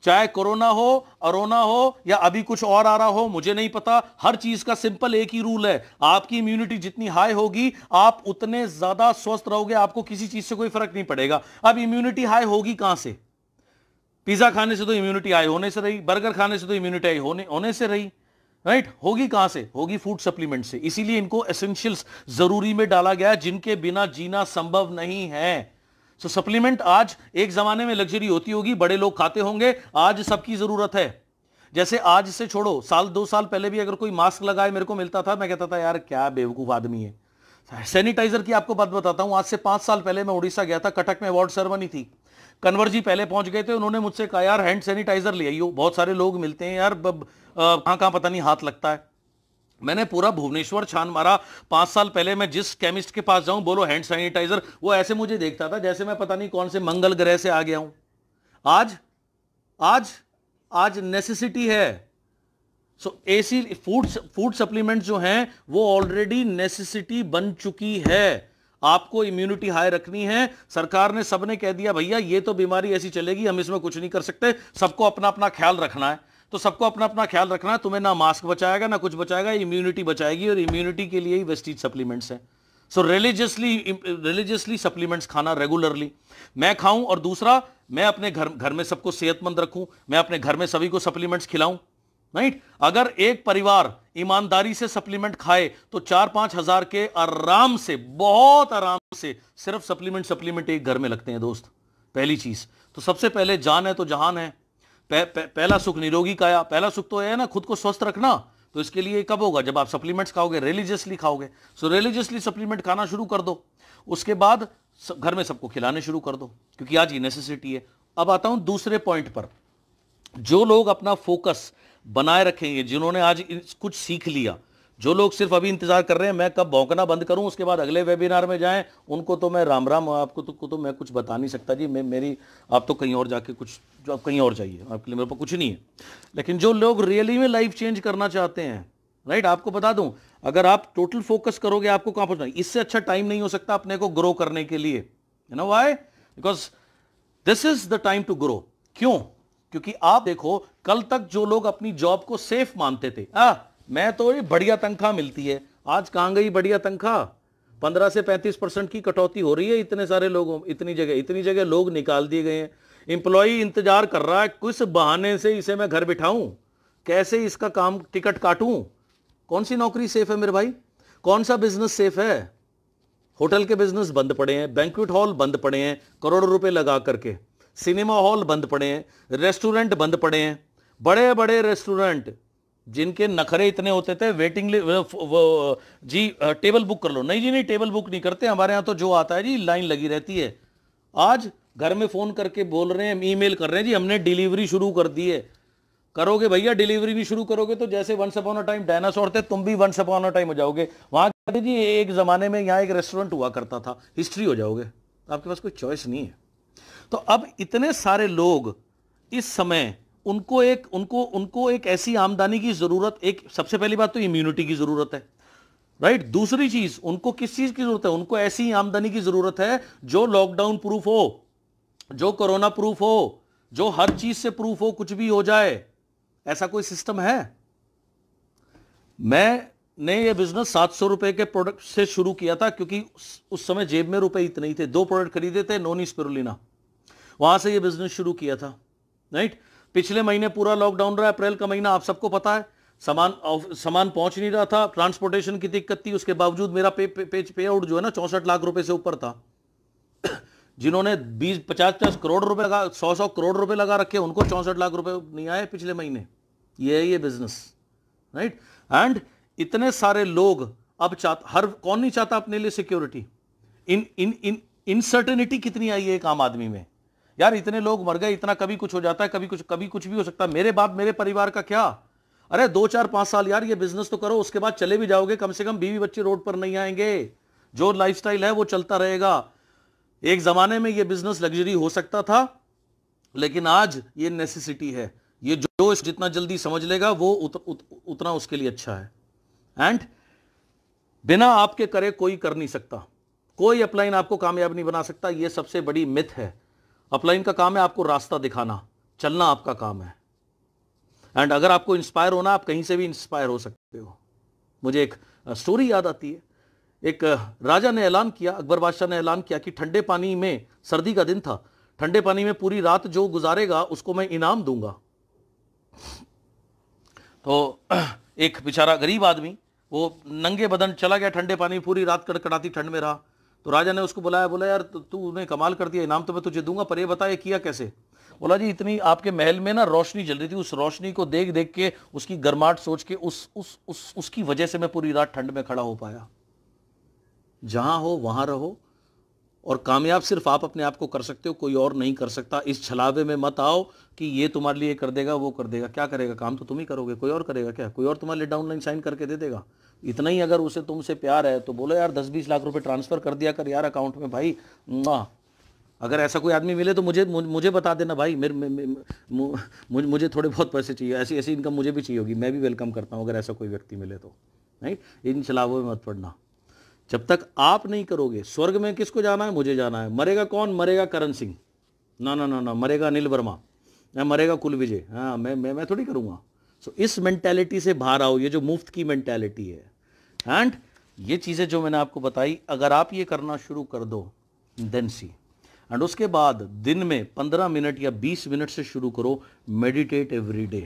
चाहे कोरोना हो अरोना हो या अभी कुछ और आ रहा हो मुझे नहीं पता हर चीज का सिंपल एक ही रूल है आपकी इम्यूनिटी जितनी हाई होगी आप उतने ज्यादा स्वस्थ रहोगे आपको किसी चीज से कोई फर्क नहीं पड़ेगा अब इम्यूनिटी हाई होगी कहां से पिज्जा खाने से तो इम्यूनिटी हाई होने से रही बर्गर खाने से तो इम्यूनिटी हाई होने होने से रही राइट right? होगी कहां से होगी फूड सप्लीमेंट से इसीलिए इनको एसेंशियल्स जरूरी में डाला गया जिनके बिना जीना संभव नहीं है सो सप्लीमेंट आज एक जमाने में लग्जरी होती होगी बड़े लोग खाते होंगे आज सबकी जरूरत है जैसे आज से छोड़ो साल दो साल पहले भी अगर कोई मास्क लगाए मेरे को मिलता था मैं कहता था यार क्या बेवकूफ आदमी है सैनिटाइजर की आपको बात बताता हूं आज से पांच साल पहले मैं उड़ीसा गया था कटक में अवार्ड सेरेमनी थी कन्वर जी पहले पहुंच गए थे उन्होंने मुझसे कहा यार हैंड सैनिटाइजर ले आइयो बहुत सारे लोग मिलते हैं यार कहां कहां पता नहीं हाथ लगता है मैंने पूरा भुवनेश्वर छान मारा पांच साल पहले मैं जिस केमिस्ट के पास जाऊं बोलो हैंड सैनिटाइजर वो ऐसे मुझे देखता था जैसे मैं पता नहीं कौन से मंगल ग्रह से आ गया हूं आज आज आज नेसेसिटी है सो एसी फूड फूड सप्लीमेंट जो हैं वो ऑलरेडी नेसेसिटी बन चुकी है आपको इम्यूनिटी हाई रखनी है सरकार ने सबने कह दिया भैया ये तो बीमारी ऐसी चलेगी हम इसमें कुछ नहीं कर सकते सबको अपना अपना ख्याल रखना है तो सबको अपना अपना ख्याल रखना है तुम्हें ना मास्क बचाएगा ना कुछ बचाएगा इम्यूनिटी बचाएगी और इम्यूनिटी के लिए ही वेस्टीज सप्लीमेंट्स हैं सो रिलीजियसली रिलीजियसली सप्लीमेंट्स खाना रेगुलरली मैं खाऊं और दूसरा मैं अपने घर घर में सबको सेहतमंद रखूं मैं अपने घर में सभी को सप्लीमेंट्स खिलाऊं राइट अगर एक परिवार ईमानदारी से सप्लीमेंट खाए तो चार पांच हजार के आराम से बहुत आराम से सिर्फ सप्लीमेंट सप्लीमेंट एक घर में लगते हैं दोस्त पहली चीज तो सबसे पहले जान है तो जहान है पहला सुख निरोगी काया पहला सुख तो यह है ना खुद को स्वस्थ रखना तो इसके लिए कब होगा जब आप सप्लीमेंट्स खाओगे रिलीजियसली खाओगे सो रिलीजियसली सप्लीमेंट खाना शुरू कर दो उसके बाद घर में सबको खिलाने शुरू कर दो क्योंकि आज ये नेसेसिटी है अब आता हूं दूसरे पॉइंट पर जो लोग अपना फोकस बनाए रखेंगे जिन्होंने आज कुछ सीख लिया जो लोग सिर्फ अभी इंतजार कर रहे हैं मैं कब भौंकना बंद करूं उसके बाद अगले वेबिनार में जाएं उनको तो मैं राम राम आपको तो तो मैं कुछ बता नहीं सकता जी मैं मेरी आप तो कहीं और जाके कुछ जो आप कहीं और जाइए आपके लिए मेरे पास कुछ नहीं है लेकिन जो लोग रियली में लाइफ चेंज करना चाहते हैं राइट आपको बता दूं अगर आप टोटल फोकस करोगे आपको कहां पहुंचना इससे अच्छा टाइम नहीं हो सकता अपने को ग्रो करने के लिए you know why because this is the time to grow क्यों क्योंकि आप देखो कल तक जो लोग अपनी जॉब को सेफ मानते थे आ, हाँ, मैं तो ये बढ़िया तनख्वाह मिलती है आज कहाँ गई बढ़िया तनख्वाह पंद्रह से पैंतीस परसेंट की कटौती हो रही है इतने सारे लोगों इतनी जगह इतनी जगह लोग निकाल दिए गए हैं इंप्लॉई इंतजार कर रहा है किस बहाने से इसे मैं घर बिठाऊं कैसे इसका काम टिकट काटूं कौन सी नौकरी सेफ है मेरे भाई कौन सा बिजनेस सेफ है होटल के बिजनेस बंद पड़े हैं बैंक्वेट हॉल बंद पड़े हैं करोड़ों रुपए लगा करके सिनेमा हॉल बंद पड़े हैं रेस्टोरेंट बंद पड़े हैं बड़े बड़े रेस्टोरेंट जिनके नखरे इतने होते थे वेटिंग जी टेबल बुक कर लो नहीं जी नहीं टेबल बुक नहीं करते हमारे यहाँ तो जो आता है जी लाइन लगी रहती है आज घर में फ़ोन करके बोल रहे हैं ईमेल कर रहे हैं जी हमने डिलीवरी शुरू कर दी है करोगे भैया डिलीवरी भी शुरू करोगे तो जैसे वन अपॉन टाइम डायनासोर थे तुम भी वन अपॉन टाइम हो जाओगे वहाँ कहते जी एक ज़माने में यहाँ एक रेस्टोरेंट हुआ करता था हिस्ट्री हो जाओगे आपके पास कोई चॉइस नहीं है तो अब इतने सारे लोग इस समय उनको एक उनको उनको एक ऐसी आमदनी की ज़रूरत एक सबसे पहली बात तो इम्यूनिटी की ज़रूरत है राइट right? दूसरी चीज़ उनको किस चीज़ की ज़रूरत है उनको ऐसी आमदनी की ज़रूरत है जो लॉकडाउन प्रूफ हो जो कोरोना प्रूफ हो जो हर चीज़ से प्रूफ हो कुछ भी हो जाए ऐसा कोई सिस्टम है मैं ने ये बिजनेस सात सौ रुपए के प्रोडक्ट से शुरू किया था क्योंकि उस, समय जेब में रुपए इतने ही थे दो प्रोडक्ट खरीदे थे नोनी स्पिरुलिना वहां से ये बिजनेस शुरू किया था राइट पिछले महीने पूरा लॉकडाउन रहा अप्रैल का महीना आप सबको पता है सामान सामान पहुंच नहीं रहा था ट्रांसपोर्टेशन की दिक्कत थी उसके बावजूद मेरा पे, पे, पे आउट जो है ना चौंसठ लाख रुपए से ऊपर था जिन्होंने बीस पचास पचास करोड़ रुपए लगा सौ सौ करोड़ रुपए लगा रखे उनको चौंसठ लाख रुपए नहीं आए पिछले महीने ये है ये बिजनेस राइट एंड इतने सारे लोग अब चाह हर कौन नहीं चाहता अपने लिए सिक्योरिटी इन इन इन इनसर्टेनिटी कितनी आई है एक आम आदमी में यार इतने लोग मर गए इतना कभी कुछ हो जाता है कभी कुछ कभी कुछ भी हो सकता है मेरे बाप मेरे परिवार का क्या अरे दो चार पांच साल यार ये बिजनेस तो करो उसके बाद चले भी जाओगे कम से कम बीवी बच्चे रोड पर नहीं आएंगे जो लाइफ है वो चलता रहेगा एक जमाने में ये बिजनेस लग्जरी हो सकता था लेकिन आज ये नेसेसिटी है ये जो जितना जल्दी समझ लेगा वो उत, उत, उतना उसके लिए अच्छा है एंड बिना आपके करे कोई कर नहीं सकता कोई अपलाइन आपको कामयाब नहीं बना सकता ये सबसे बड़ी मिथ है अपलाइन का काम है आपको रास्ता दिखाना चलना आपका काम है एंड अगर आपको इंस्पायर होना आप कहीं से भी इंस्पायर हो सकते हो मुझे एक स्टोरी याद आती है एक राजा ने ऐलान किया अकबर बादशाह ने ऐलान किया कि ठंडे पानी में सर्दी का दिन था ठंडे पानी में पूरी रात जो गुजारेगा उसको मैं इनाम दूंगा तो एक बेचारा गरीब आदमी वो नंगे बदन चला गया ठंडे पानी पूरी रात कड़कड़ाती ठंड में रहा तो राजा ने उसको बुलाया बोला यार तूने कमाल कर दिया इनाम तो मैं तुझे दूंगा पर ये बता ये किया कैसे बोला जी इतनी आपके महल में ना रोशनी जल रही थी उस रोशनी को देख देख के उसकी गर्माहट सोच के उस उस उस उसकी वजह से मैं पूरी रात ठंड में खड़ा हो पाया जहां हो वहां रहो और कामयाब सिर्फ आप अपने आप को कर सकते हो कोई और नहीं कर सकता इस छलावे में मत आओ कि ये तुम्हारे लिए कर देगा वो कर देगा क्या करेगा काम तो तुम ही करोगे कोई और करेगा क्या कोई और तुम्हारे लिए डाउनलाइन साइन करके दे देगा इतना ही अगर उसे तुमसे प्यार है तो बोलो यार दस बीस लाख रुपए ट्रांसफ़र कर दिया कर यार अकाउंट में भाई ना अगर ऐसा कोई आदमी मिले तो मुझे मुझे बता देना भाई मेरे मुझे मुझे थोड़े बहुत पैसे चाहिए ऐसी ऐसी इनकम मुझे भी चाहिए होगी मैं भी वेलकम करता हूँ अगर ऐसा कोई व्यक्ति मिले तो राइट इन छलावों में मत पड़ना जब तक आप नहीं करोगे स्वर्ग में किसको जाना है मुझे जाना है मरेगा कौन मरेगा करण सिंह ना ना ना ना मरेगा अनिल वर्मा मैं मरेगा कुल विजय हाँ मैं मैं मैं थोड़ी करूँगा सो इस मेंटेलिटी से बाहर आओ ये जो मुफ्त की मेंटेलिटी है एंड ये चीज़ें जो मैंने आपको बताई अगर आप ये करना शुरू कर दो देन सी एंड उसके बाद दिन में पंद्रह मिनट या बीस मिनट से शुरू करो मेडिटेट एवरी डे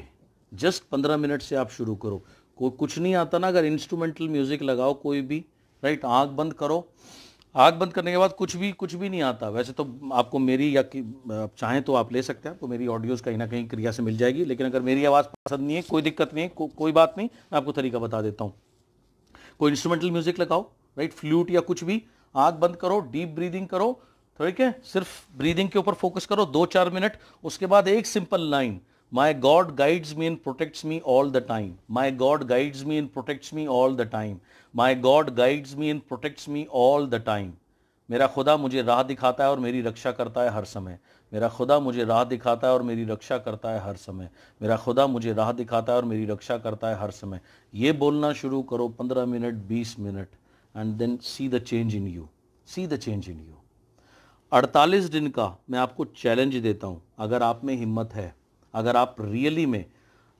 जस्ट पंद्रह मिनट से आप शुरू करो कोई कुछ नहीं आता ना अगर इंस्ट्रूमेंटल म्यूज़िक लगाओ कोई भी राइट आँख बंद करो आग बंद करने के बाद कुछ भी कुछ भी नहीं आता वैसे तो आपको मेरी या आप चाहें तो आप ले सकते हैं आपको मेरी ऑडियोज़ कहीं ना कहीं क्रिया से मिल जाएगी लेकिन अगर मेरी आवाज़ पसंद नहीं है कोई दिक्कत नहीं है को, कोई बात नहीं मैं आपको तरीका बता देता हूँ कोई इंस्ट्रूमेंटल म्यूज़िक लगाओ राइट फ्लूट या कुछ भी आग बंद करो डीप ब्रीदिंग करो ठीक है सिर्फ ब्रीदिंग के ऊपर फोकस करो दो चार मिनट उसके बाद एक simple line my God guides me and protects me all the time my God guides me and protects me all the time my God guides me and protects me all the time मेरा खुदा मुझे राह दिखाता है और मेरी रक्षा करता है हर समय मेरा खुदा मुझे राह दिखाता है और मेरी रक्षा करता है हर समय मेरा खुदा मुझे राह दिखाता है और मेरी रक्षा करता है हर समय ये बोलना शुरू करो पंद्रह मिनट बीस minute and then see the change in you see the change in you अड़तालीस दिन का मैं आपको चैलेंज देता हूँ अगर आप में हिम्मत है अगर आप रियली में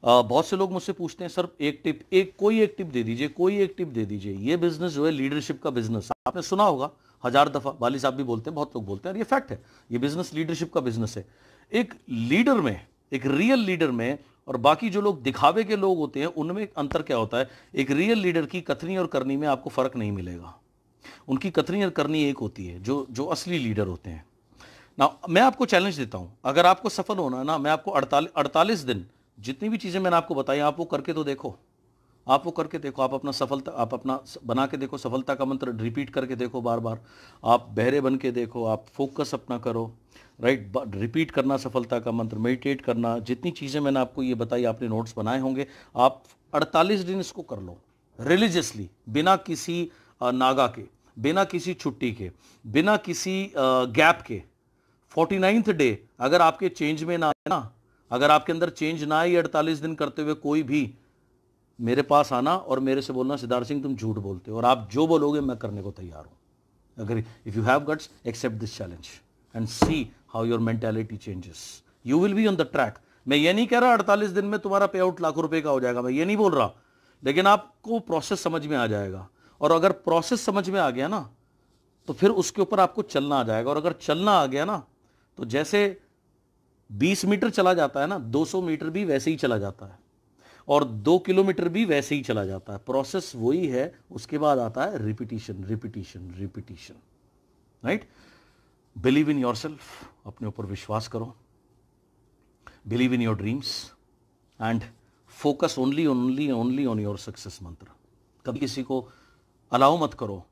बहुत से लोग मुझसे पूछते हैं सर एक टिप एक कोई एक टिप दे दीजिए कोई एक टिप दे दीजिए ये बिजनेस जो है लीडरशिप का बिजनेस आपने सुना होगा हजार दफा वाली साहब भी बोलते हैं बहुत लोग बोलते हैं और ये फैक्ट है ये बिजनेस लीडरशिप का बिजनेस है एक लीडर में एक रियल लीडर में और बाकी जो लोग दिखावे के लोग होते हैं उनमें अंतर क्या होता है एक रियल लीडर की कथनी और करनी में आपको फर्क नहीं मिलेगा उनकी कथनी और करनी एक होती है जो जो असली लीडर होते हैं ना मैं आपको चैलेंज देता हूं अगर आपको सफल होना ना मैं आपको अड़तालीस दिन जितनी भी चीज़ें मैंने आपको बताई आप वो करके तो देखो आप वो करके देखो आप अपना सफलता आप अपना बना के देखो सफलता का मंत्र रिपीट करके देखो बार बार आप बहरे बन के देखो आप फोकस अपना करो राइट रिपीट करना सफलता का मंत्र मेडिटेट करना जितनी चीज़ें मैंने आपको ये बताई आपने नोट्स बनाए होंगे आप 48 दिन इसको कर लो रिलीजियसली बिना किसी नागा के बिना किसी छुट्टी के बिना किसी गैप के फोर्टी डे अगर आपके चेंज में ना आए ना अगर आपके अंदर चेंज ना आई अड़तालीस दिन करते हुए कोई भी मेरे पास आना और मेरे से बोलना सिद्धार्थ सिंह तुम झूठ बोलते हो और आप जो बोलोगे मैं करने को तैयार हूँ अगर if you have guts accept this challenge and see how your mentality changes you will be on the track मैं ये नहीं कह रहा अड़तालीस दिन में तुम्हारा पे आउट लाखों रुपए का हो जाएगा मैं ये नहीं बोल रहा लेकिन आपको प्रोसेस समझ में आ जाएगा और अगर प्रोसेस समझ में आ गया ना तो फिर उसके ऊपर आपको चलना आ जाएगा और अगर चलना आ गया ना तो जैसे बीस मीटर चला जाता है ना दो सौ मीटर भी वैसे ही चला जाता है और दो किलोमीटर भी वैसे ही चला जाता है प्रोसेस वही है उसके बाद आता है repetition repetition repetition right believe in yourself अपने ऊपर विश्वास करो believe in your dreams and focus only only only on your success mantra कभी किसी को अलाउ मत करो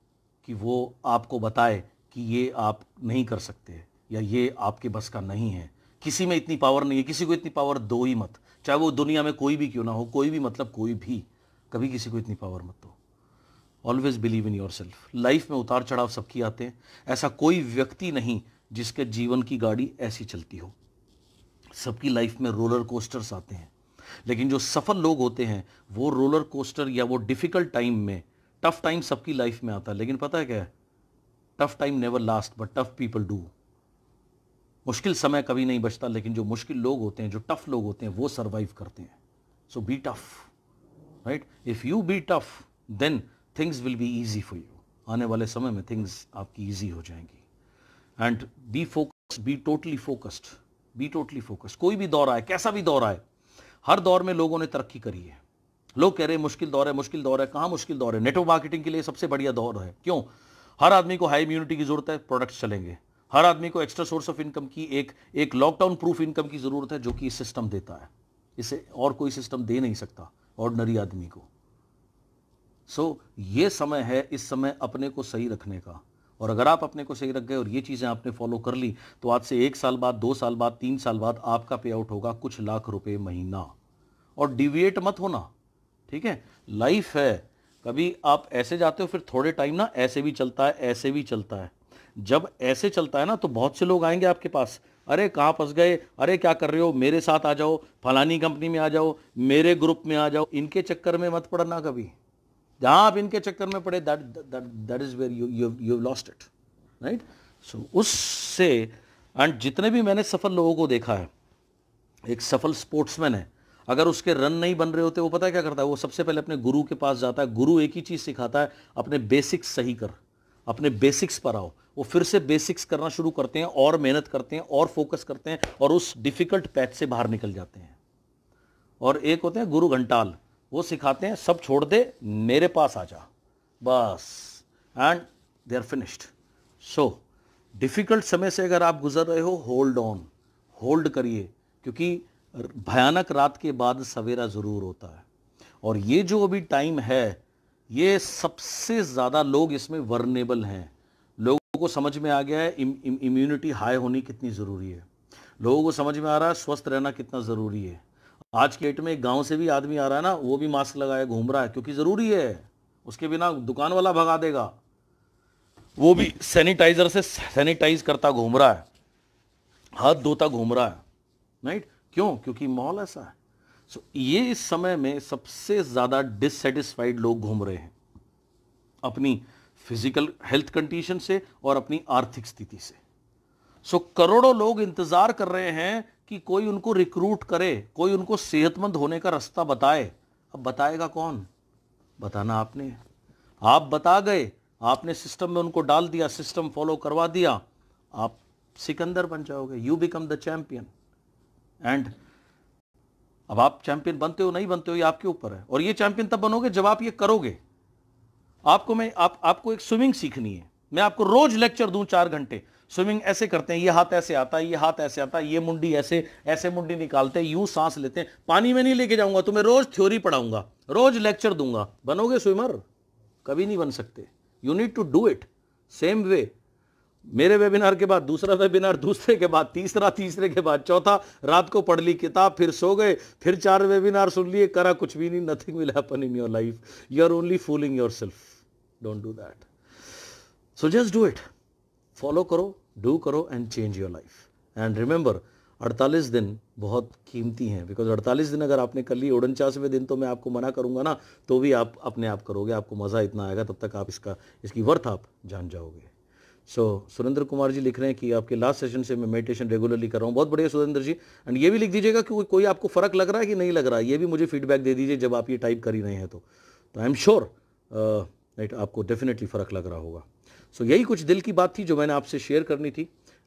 कि वो आपको बताए कि ये आप नहीं कर सकते या ये आपके बस का नहीं है किसी में इतनी पावर नहीं है किसी को इतनी पावर दो ही मत चाहे वो दुनिया में कोई भी क्यों ना हो कोई भी मतलब कोई भी कभी किसी को इतनी पावर मत दो always believe in yourself life में उतार चढ़ाव सबकी आते हैं ऐसा कोई व्यक्ति नहीं जिसके जीवन की गाड़ी ऐसी चलती हो सबकी लाइफ में रोलर कोस्टर्स आते हैं लेकिन जो सफल लोग होते हैं वो रोलर कोस्टर या वो डिफ़िकल्ट टाइम में टफ टाइम सबकी लाइफ में आता है लेकिन पता है क्या tough time never last but tough people do मुश्किल समय कभी नहीं बचता लेकिन जो मुश्किल लोग होते हैं जो टफ लोग होते हैं वो सर्वाइव करते हैं so be tough right if you be tough then things will be easy for you आने वाले समय में थिंग्स आपकी ईजी हो जाएंगी and be focused be totally focused be totally focused कोई भी दौर आए कैसा भी दौर आए हर दौर में लोगों ने तरक्की करी है लोग कह रहे हैं मुश्किल दौर है मुश्किल दौर है कहाँ मुश्किल दौर है नेटवर्क मार्केटिंग के लिए सबसे बढ़िया दौर है क्यों हर आदमी को हाई इम्यूनिटी की जरूरत है प्रोडक्ट्स चलेंगे हर आदमी को एक्स्ट्रा सोर्स ऑफ इनकम की एक एक लॉकडाउन प्रूफ इनकम की ज़रूरत है जो कि सिस्टम देता है इसे और कोई सिस्टम दे नहीं सकता ऑर्डनरी आदमी को सो so, ये समय है इस समय अपने को सही रखने का और अगर आप अपने को सही रख गए और ये चीज़ें आपने फॉलो कर ली तो आज से एक साल बाद दो साल बाद तीन साल बाद आपका पे आउट होगा कुछ लाख रुपए महीना और डिविएट मत होना ठीक है लाइफ है कभी आप ऐसे जाते हो फिर थोड़े टाइम ना ऐसे भी चलता है ऐसे भी चलता है जब ऐसे चलता है ना तो बहुत से लोग आएंगे आपके पास अरे कहाँ फंस गए अरे क्या कर रहे हो मेरे साथ आ जाओ फलानी कंपनी में आ जाओ मेरे ग्रुप में आ जाओ इनके चक्कर में मत पड़ना कभी जहाँ आप इनके चक्कर में पड़े that that is where you you lost it right so उससे एंड जितने भी मैंने सफल लोगों को देखा है एक सफल स्पोर्ट्समैन है अगर उसके रन नहीं बन रहे होते वो पता है क्या करता है वो सबसे पहले अपने गुरु के पास जाता है गुरु एक ही चीज़ सिखाता है अपने बेसिक्स सही कर अपने बेसिक्स पर आओ वो फिर से बेसिक्स करना शुरू करते हैं और मेहनत करते हैं और फोकस करते हैं और उस डिफ़िकल्ट पैच से बाहर निकल जाते हैं और एक होते हैं गुरु घंटाल वो सिखाते हैं सब छोड़ दे मेरे पास आ जा बस and they are finished so difficult समय से अगर आप गुजर रहे हो होल्ड ऑन होल्ड करिए क्योंकि भयानक रात के बाद सवेरा ज़रूर होता है और ये जो अभी टाइम है ये सबसे ज़्यादा लोग इसमें वर्नेबल हैं लोगों को समझ में आ गया है इम, इम, इम्यूनिटी हाई होनी कितनी ज़रूरी है लोगों को समझ में आ रहा है स्वस्थ रहना कितना ज़रूरी है आज के डेट में गांव से भी आदमी आ रहा है ना वो भी मास्क लगाए घूम रहा है क्योंकि ज़रूरी है उसके बिना दुकान वाला भगा देगा वो भी सैनिटाइजर से सैनिटाइज करता घूम रहा है हाथ धोता घूम रहा है राइट क्यों क्योंकि माहौल ऐसा है सो ये इस समय में सबसे ज़्यादा डिससेटिस्फाइड लोग घूम रहे हैं अपनी फिजिकल हेल्थ कंडीशन से और अपनी आर्थिक स्थिति से सो so, करोड़ों लोग इंतज़ार कर रहे हैं कि कोई उनको रिक्रूट करे कोई उनको सेहतमंद होने का रास्ता बताए अब बताएगा कौन बताना आपने आप बता गए आपने सिस्टम में उनको डाल दिया सिस्टम फॉलो करवा दिया आप सिकंदर बन जाओगे you become the champion and अब आप चैंपियन बनते हो नहीं बनते हो ये आपके ऊपर है और ये चैंपियन तब बनोगे जब आप ये करोगे आपको मैं आप आपको एक स्विमिंग सीखनी है मैं आपको रोज लेक्चर दूं चार घंटे स्विमिंग ऐसे करते हैं ये हाथ ऐसे आता है ये हाथ ऐसे आता है ये मुंडी ऐसे ऐसे मुंडी निकालते हैं यूं सांस लेते हैं पानी में नहीं लेके जाऊंगा तुम्हें तो रोज थ्योरी पढ़ाऊंगा रोज लेक्चर दूंगा बनोगे स्विमर कभी नहीं बन सकते you need to do it same way मेरे वेबिनार के बाद दूसरा वेबिनार दूसरे के बाद तीसरा तीसरे के बाद चौथा रात को पढ़ ली किताब फिर सो गए फिर चार वेबिनार सुन लिए करा कुछ भी नहीं nothing will happen in your life you are only fooling yourself don't do that so just do it follow करो डू करो and change your life and remember 48 दिन बहुत कीमती हैं बिकॉज 48 दिन अगर आपने कर ली उनचासवें दिन तो मैं आपको मना करूंगा ना तो भी आप अपने आप करोगे आपको मज़ा इतना आएगा तब तक आप इसका इसकी वर्थ आप जान जाओगे सो so, सुरेंद्र कुमार जी लिख रहे हैं कि आपके लास्ट सेशन से मैं मेडिटेशन रेगुलरली कर रहा हूँ बहुत बढ़िया सुरेंद्र जी एंड ये भी लिख दीजिएगा कि कोई आपको फ़र्क लग रहा है कि नहीं लग रहा है ये भी मुझे फीडबैक दे दीजिए जब आप ये टाइप कर ही रहे हैं तो आई एम श्योर राइट आपको डेफिनेटली फ़र्क लग रहा होगा सो यही कुछ दिल की बात थी जो मैंने आपसे शेयर करनी थी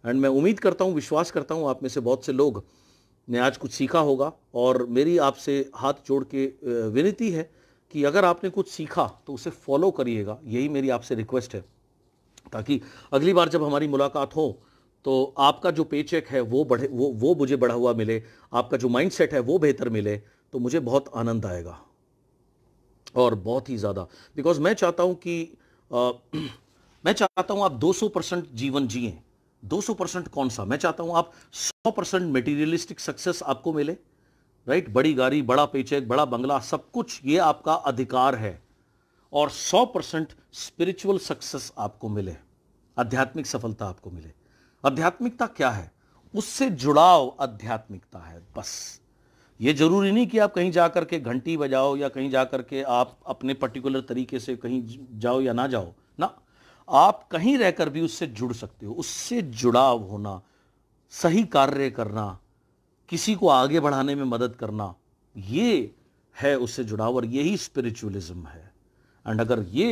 एंड मैं उम्मीद करता हूँ विश्वास करता हूँ आप में से बहुत से लोग ने आज कुछ सीखा होगा और मेरी आपसे हाथ जोड़ के विनती है कि अगर आपने कुछ सीखा तो उसे फॉलो करिएगा यही मेरी आपसे रिक्वेस्ट है ताकि अगली बार जब हमारी मुलाकात हो तो आपका जो पे चेक है वो बढ़े वो वो मुझे बढ़ा हुआ मिले आपका जो माइंड सेट है वो बेहतर मिले तो मुझे बहुत आनंद आएगा और बहुत ही ज़्यादा बिकॉज मैं चाहता हूँ कि आ, मैं चाहता हूँ आप 200 परसेंट जीवन जिए 200 परसेंट कौन सा मैं चाहता हूँ आप 100 परसेंट मटीरियलिस्टिक सक्सेस आपको मिले राइट बड़ी गाड़ी बड़ा पेचेक बड़ा बंगला सब कुछ ये आपका अधिकार है और 100 परसेंट स्पिरिचुअल सक्सेस आपको मिले आध्यात्मिक सफलता आपको मिले आध्यात्मिकता क्या है उससे जुड़ाव आध्यात्मिकता है बस ये जरूरी नहीं कि आप कहीं जा कर के घंटी बजाओ या कहीं जा कर के आप अपने पर्टिकुलर तरीके से कहीं जाओ या ना जाओ ना आप कहीं रहकर भी उससे जुड़ सकते हो उससे जुड़ाव होना सही कार्य करना किसी को आगे बढ़ाने में मदद करना ये है उससे जुड़ाव और यही स्पिरिचुअलिज्म है एंड अगर ये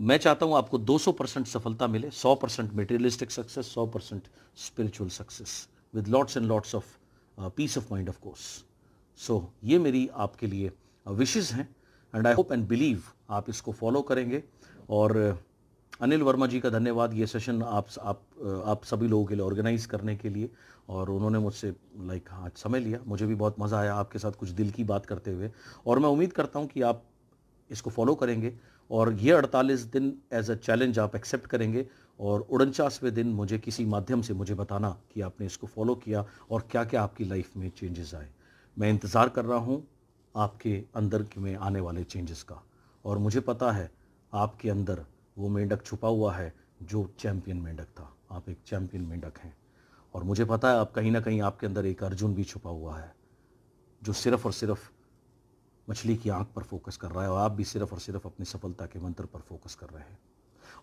मैं चाहता हूं आपको 200 परसेंट सफलता मिले 100 percent materialistic success 100 percent spiritual success with lots and lots of peace of mind of course so so, ये मेरी आपके लिए विशेज हैं and I hope and believe आप इसको फॉलो करेंगे और अनिल uh, वर्मा जी का धन्यवाद ये सेशन आप आप uh, आप सभी लोगों के लिए ऑर्गेनाइज़ करने के लिए और उन्होंने मुझसे लाइक हाँ, आज समय लिया मुझे भी बहुत मज़ा आया आपके साथ कुछ दिल की बात करते हुए और मैं उम्मीद करता हूँ कि आप इसको फॉलो करेंगे और ये 48 दिन एज अ चैलेंज आप एक्सेप्ट करेंगे और उनचासवें दिन मुझे किसी माध्यम से मुझे बताना कि आपने इसको फॉलो किया और क्या क्या आपकी लाइफ में चेंजेस आए मैं इंतज़ार कर रहा हूँ आपके अंदर में आने वाले चेंजेस का और मुझे पता है आपके अंदर वो मेंढक छुपा हुआ है जो चैम्पियन मेंढक था आप एक चैम्पियन मेंढक हैं और मुझे पता है आप कहीं ना कहीं आपके अंदर एक अर्जुन भी छुपा हुआ है जो सिर्फ़ और सिर्फ़ मछली की आंख पर फोकस कर रहा है और आप भी सिर्फ़ और सिर्फ़ अपनी सफलता के मंत्र पर फोकस कर रहे हैं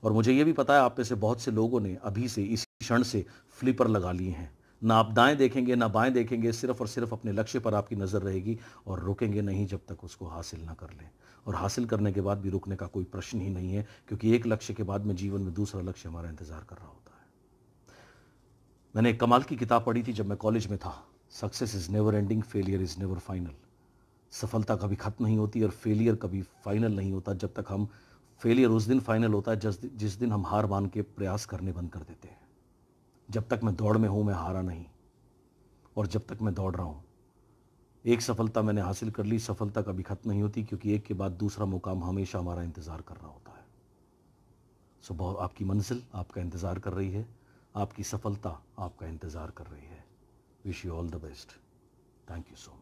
और मुझे ये भी पता है आप में से बहुत से लोगों ने अभी से इस क्षण से फ्लिपर लगा लिए हैं ना आप दाएं देखेंगे ना बाएं देखेंगे सिर्फ और सिर्फ अपने लक्ष्य पर आपकी नज़र रहेगी और रुकेंगे नहीं जब तक उसको हासिल ना कर लें और हासिल करने के बाद भी रुकने का कोई प्रश्न ही नहीं है क्योंकि एक लक्ष्य के बाद में जीवन में दूसरा लक्ष्य हमारा इंतज़ार कर रहा होता है मैंने एक कमाल की किताब पढ़ी थी जब मैं कॉलेज में था success is never ending failure is never final सफलता कभी ख़त्म नहीं होती और फेलियर कभी फाइनल नहीं होता जब तक हम फेलियर उस दिन फाइनल होता है जिस दिन हम हार मान के प्रयास करने बंद कर देते हैं जब तक मैं दौड़ में हूँ मैं हारा नहीं और जब तक मैं दौड़ रहा हूँ एक सफलता मैंने हासिल कर ली सफलता कभी ख़त्म नहीं होती क्योंकि एक के बाद दूसरा मुकाम हमेशा हमारा इंतज़ार कर रहा होता है सो बहुत आपकी मंजिल आपका इंतज़ार कर रही है आपकी सफलता आपका इंतज़ार कर रही है wish you all the best thank you so much